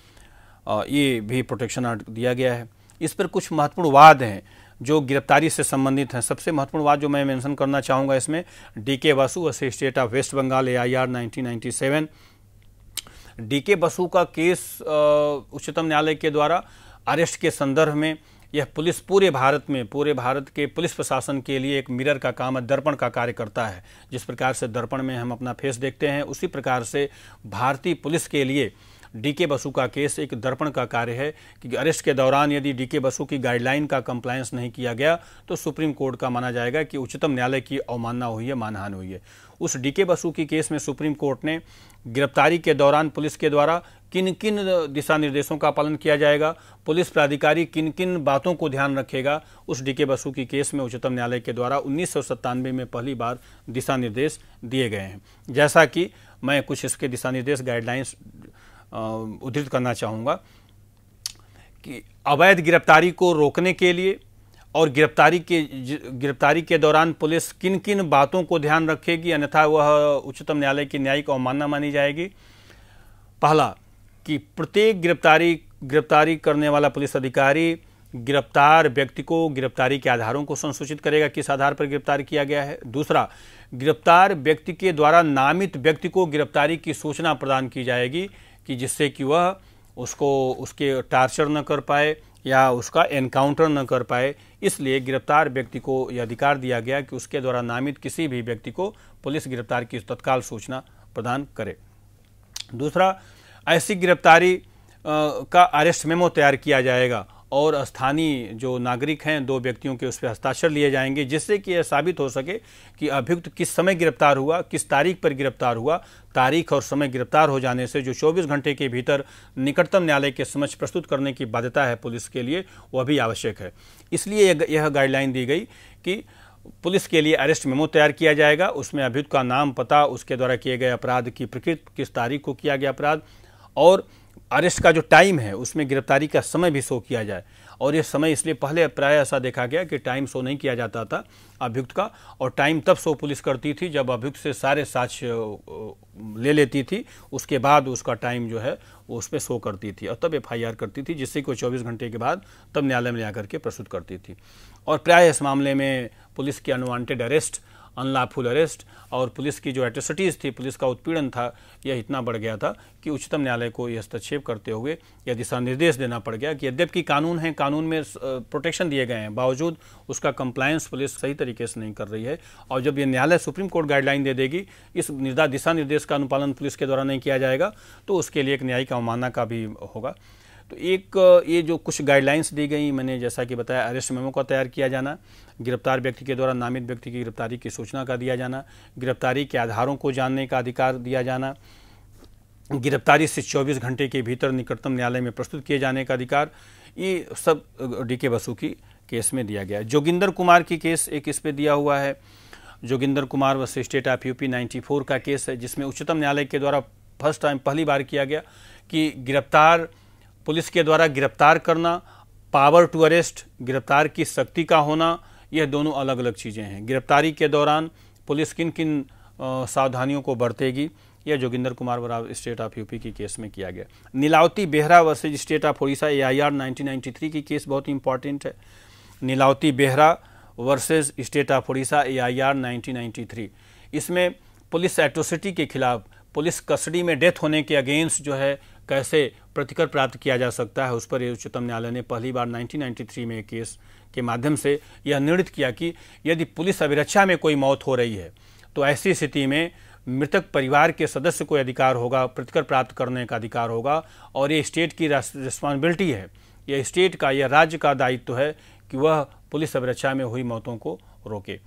ये भी प्रोटेक्शन आर्ट दिया गया है इस पर कुछ महत्वपूर्ण वाद हैं जो गिरफ्तारी से संबंधित हैं सबसे महत्वपूर्ण बात जो मैं मेंशन करना चाहूँगा इसमें D K Basu state of west Bengal A I R nineteen D K Basu का केस उच्चतम न्यायालय के द्वारा अरेस्ट के संदर्भ में यह पुलिस पूरे भारत में पूरे भारत के पुलिस प्रशासन के लिए एक मिरर का काम है दर्पण का कार्य करता है जिस प्रकार से दर्पण में हम अपना फेस देखते हैं उसी प्रकार से भारतीय पुलिस के लिए डीके बसु का केस एक दर्पण का कार्य है कि अरेस्ट के दौरान यदि डीके बसु की गाइडलाइन का कंप्लायंस नहीं किया गया तो सुप्रीम कोर्ट का माना जाएगा कि उच्चतम न्यायालय की अवमानना हुई है मानहान हुई है उस डीके बसु की केस में सुप्रीम कोर्ट ने गिरफ्तारी के दौरान पुलिस के द्वारा किन किन दिशा निर्देशों का पालन किया जाएगा पुलिस प्राधिकारी किन किन बातों को ध्यान रखेगा उस डीके बसु की केस में उच्चतम न्यायालय के द्वारा उन्नीस में पहली बार दिशा निर्देश दिए गए हैं जैसा कि मैं कुछ इसके दिशा निर्देश गाइडलाइंस उद्धृत करना चाहूँगा कि अवैध गिरफ्तारी को रोकने के लिए और गिरफ्तारी के गिरफ्तारी के दौरान पुलिस किन किन बातों को ध्यान रखेगी अन्यथा वह उच्चतम न्यायालय की न्यायिक अवमानना मानी जाएगी पहला कि प्रत्येक गिरफ्तारी गिरफ्तारी करने वाला पुलिस अधिकारी गिरफ्तार व्यक्ति को गिरफ्तारी के आधारों को संसूचित करेगा किस आधार पर गिरफ्तार किया गया है दूसरा गिरफ्तार व्यक्ति के द्वारा नामित व्यक्ति को गिरफ्तारी की सूचना प्रदान की जाएगी कि जिससे कि वह उसको उसके टार्चर न कर पाए या उसका एनकाउंटर न कर पाए इसलिए गिरफ्तार व्यक्ति को यह अधिकार दिया गया कि उसके द्वारा नामित किसी भी व्यक्ति को पुलिस गिरफ्तार की तत्काल सूचना प्रदान करे दूसरा ऐसी गिरफ्तारी का अरेस्ट मेमो तैयार किया जाएगा और स्थानीय जो नागरिक हैं दो व्यक्तियों के उस पर हस्ताक्षर लिए जाएंगे जिससे कि यह साबित हो सके कि अभियुक्त किस समय गिरफ्तार हुआ किस तारीख पर गिरफ्तार हुआ तारीख और समय गिरफ्तार हो जाने से जो 24 घंटे के भीतर निकटतम न्यायालय के समक्ष प्रस्तुत करने की बाध्यता है पुलिस के लिए वह भी आवश्यक है इसलिए यह गाइडलाइन दी गई कि पुलिस के लिए अरेस्ट मेमो तैयार किया जाएगा उसमें अभियुक्त का नाम पता उसके द्वारा किए गए अपराध की प्रकृति किस तारीख को किया गया अपराध और अरेस्ट का जो टाइम है उसमें गिरफ्तारी का समय भी शो किया जाए और ये समय इसलिए पहले प्राय ऐसा देखा गया कि टाइम शो नहीं किया जाता था अभियुक्त का और टाइम तब शो पुलिस करती थी जब अभियुक्त से सारे साक्ष्य ले लेती थी उसके बाद उसका टाइम जो है वो उस पर शो करती थी और तब आर करती थी जिससे कि वो चौबीस घंटे के बाद तब न्यायालय में ला करके प्रस्तुत करती थी और प्राय इस मामले में पुलिस के अनवांटेड अरेस्ट अनलाफुल अरेस्ट और पुलिस की जो एट्रोसिटीज़ थी पुलिस का उत्पीड़न था यह इतना बढ़ गया था कि उच्चतम न्यायालय को यह हस्तक्षेप करते हुए यह दिशा निर्देश देना पड़ गया कि यद्यपि कानून है कानून में प्रोटेक्शन दिए गए हैं बावजूद उसका कंप्लायंस पुलिस सही तरीके से नहीं कर रही है और जब यह न्यायालय सुप्रीम कोर्ट गाइडलाइन दे देगी इस निर्दा दिशा निर्देश का अनुपालन पुलिस के द्वारा नहीं किया जाएगा तो उसके लिए एक न्यायिक अवमानना का भी होगा तो एक ये जो कुछ गाइडलाइंस दी गई मैंने जैसा कि बताया अरेस्ट मेमो का तैयार किया जाना गिरफ्तार व्यक्ति के द्वारा नामित व्यक्ति की गिरफ्तारी की सूचना का दिया जाना गिरफ्तारी के आधारों को जानने का अधिकार दिया जाना गिरफ्तारी से 24 घंटे के भीतर निकटतम न्यायालय में प्रस्तुत किए जाने का अधिकार ये सब डी के बसु की केस में दिया गया जोगिंदर कुमार की केस एक इस पर दिया हुआ है Joginder Kumar versus state of UP 94 का केस है जिसमें उच्चतम न्यायालय के द्वारा फर्स्ट टाइम पहली बार किया गया कि गिरफ्तार पुलिस के द्वारा गिरफ्तार करना पावर टू अरेस्ट गिरफ्तार की शक्ति का होना यह दोनों अलग अलग चीज़ें हैं गिरफ्तारी के दौरान पुलिस किन किन सावधानियों को बरतेगी यह जोगिंदर कुमार बराव स्टेट ऑफ यूपी की केस में किया गया Nilavati Behera versus state of Orissa A I R की केस बहुत इंपॉर्टेंट है Nilavati Behera versus state of Orissa A I R इसमें पुलिस एट्रोसिटी के खिलाफ पुलिस कस्टडी में डेथ होने के अगेंस्ट जो है कैसे प्रतिकर प्राप्त किया जा सकता है उस पर उच्चतम न्यायालय ने पहली बार 1993 में केस के माध्यम से यह निर्णित किया कि यदि पुलिस अभिरक्षा में कोई मौत हो रही है तो ऐसी स्थिति में मृतक परिवार के सदस्य को अधिकार होगा प्रतिकर प्राप्त करने का अधिकार होगा और ये स्टेट की रिस्पॉन्सिबिलिटी है यह स्टेट का यह राज्य का दायित्व तो है कि वह पुलिस अभिरक्षा में हुई मौतों को रोके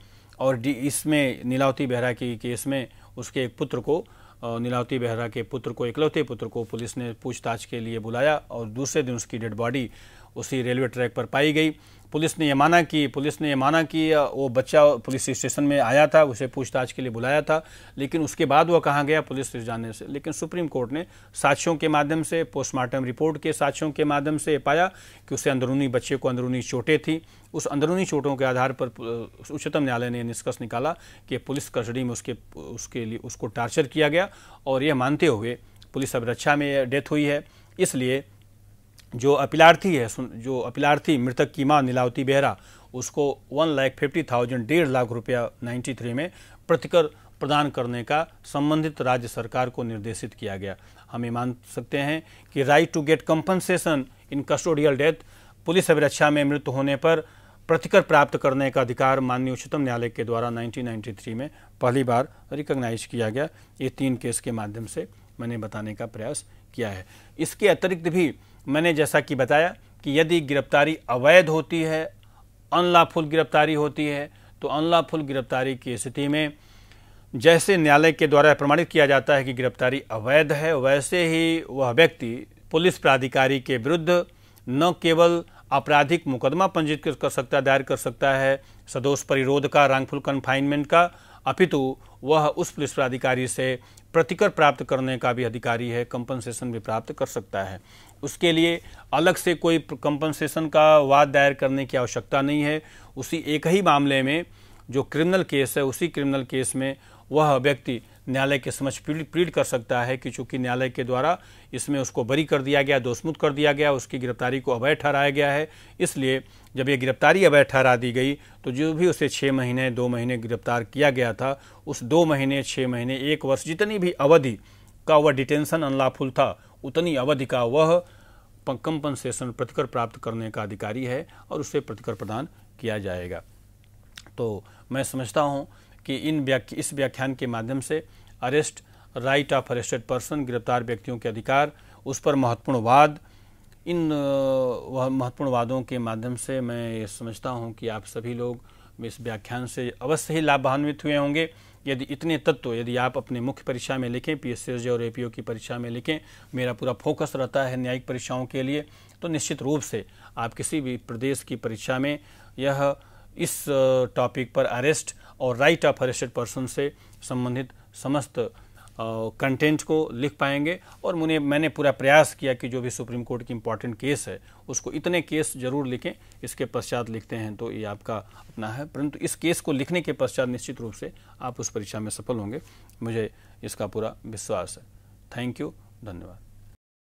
और इसमें नीलावती बेहरा की केस में उसके एक पुत्र को नीलावती बेहरा के पुत्र को इकलौते पुत्र को पुलिस ने पूछताछ के लिए बुलाया और दूसरे दिन उसकी डेड बॉडी उसी रेलवे ट्रैक पर पाई गई पुलिस ने ये माना कि पुलिस ने ये माना कि वो बच्चा पुलिस स्टेशन में आया था उसे पूछताछ के लिए बुलाया था लेकिन उसके बाद वह कहाँ गया पुलिस जाने से लेकिन सुप्रीम कोर्ट ने साक्ष्यों के माध्यम से पोस्टमार्टम रिपोर्ट के साक्ष्यों के माध्यम से पाया कि उसे अंदरूनी बच्चे को अंदरूनी चोटें थी उस अंदरूनी चोटों के आधार पर उच्चतम न्यायालय ने निष्कर्ष निकाला कि पुलिस कस्टडी में उसके उसके लिए उसको टार्चर किया गया और यह मानते हुए पुलिस अब रक्षा में डेथ हुई है इसलिए जो अपिलार्थी है जो अपिलार्थी मृतक की मां नीलावती बेहरा उसको वन लाख फिफ्टी थाउजेंड डेढ़ लाख रुपया नाइन्टी थ्री में प्रतिकर प्रदान करने का संबंधित राज्य सरकार को निर्देशित किया गया हम ये मान सकते हैं कि right to get compensation in custodial death police अभिरक्षा में मृत्यु होने पर प्रतिकर प्राप्त करने का अधिकार माननीय उच्चतम न्यायालय के द्वारा 1993 में पहली बार रिकग्नाइज किया गया ये तीन केस के माध्यम से मैंने बताने का प्रयास किया है इसके अतिरिक्त भी मैंने जैसा कि बताया कि यदि गिरफ्तारी अवैध होती है अनलाफुल गिरफ्तारी होती है तो अनलाफुल गिरफ्तारी की स्थिति में जैसे न्यायालय के द्वारा प्रमाणित किया जाता है कि गिरफ्तारी अवैध है वैसे ही वह व्यक्ति पुलिस प्राधिकारी के विरुद्ध न केवल आपराधिक मुकदमा पंजीकृत कर सकता दायर कर सकता है सदोष परिरोध का रैंकफुल कन्फाइनमेंट का अपितु वह उस पुलिस प्राधिकारी से प्रतिकर प्राप्त करने का भी अधिकारी है कंपनसेशन भी प्राप्त कर सकता है उसके लिए अलग से कोई कंपनसेशन का वाद दायर करने की आवश्यकता नहीं है उसी एक ही मामले में जो क्रिमिनल केस है उसी क्रिमिनल केस में वह व्यक्ति न्यायालय के समक्ष पीड़ कर सकता है कि चूंकि न्यायालय के द्वारा इसमें उसको बरी कर दिया गया दोषमुक्त कर दिया गया उसकी गिरफ्तारी को अवैध ठहराया गया है इसलिए जब यह गिरफ्तारी अवैध ठहरा दी गई तो जो भी उसे छः महीने दो महीने गिरफ्तार किया गया था उस दो महीने छः महीने एक वर्ष जितनी भी अवधि का वह डिटेंशन अनलाफुल था उतनी अवधि का वह कंपनसेशन प्रतिकर प्राप्त करने का अधिकारी है और उसे प्रतिकर प्रदान किया जाएगा तो मैं समझता हूँ कि इन व्याख्या इस व्याख्यान के माध्यम से arrest right of arrested person गिरफ्तार व्यक्तियों के अधिकार उस पर महत्वपूर्ण वाद इन महत्वपूर्ण वादों के माध्यम से मैं समझता हूँ कि आप सभी लोग इस व्याख्यान से अवश्य ही लाभान्वित हुए होंगे यदि इतने तत्व यदि आप अपने मुख्य परीक्षा में लिखें पीएससी और एपीओ की परीक्षा में लिखें मेरा पूरा फोकस रहता है न्यायिक परीक्षाओं के लिए तो निश्चित रूप से आप किसी भी प्रदेश की परीक्षा में यह इस टॉपिक पर अरेस्ट और राइट ऑफ अरेस्टेड पर्सन से संबंधित समस्त कंटेंट को लिख पाएंगे और मुझे मैंने पूरा प्रयास किया कि जो भी सुप्रीम कोर्ट की इम्पोर्टेंट केस है उसको इतने केस जरूर लिखें इसके पश्चात लिखते हैं तो ये आपका अपना है परंतु इस केस को लिखने के पश्चात निश्चित रूप से आप उस परीक्षा में सफल होंगे मुझे इसका पूरा विश्वास है थैंक यू धन्यवाद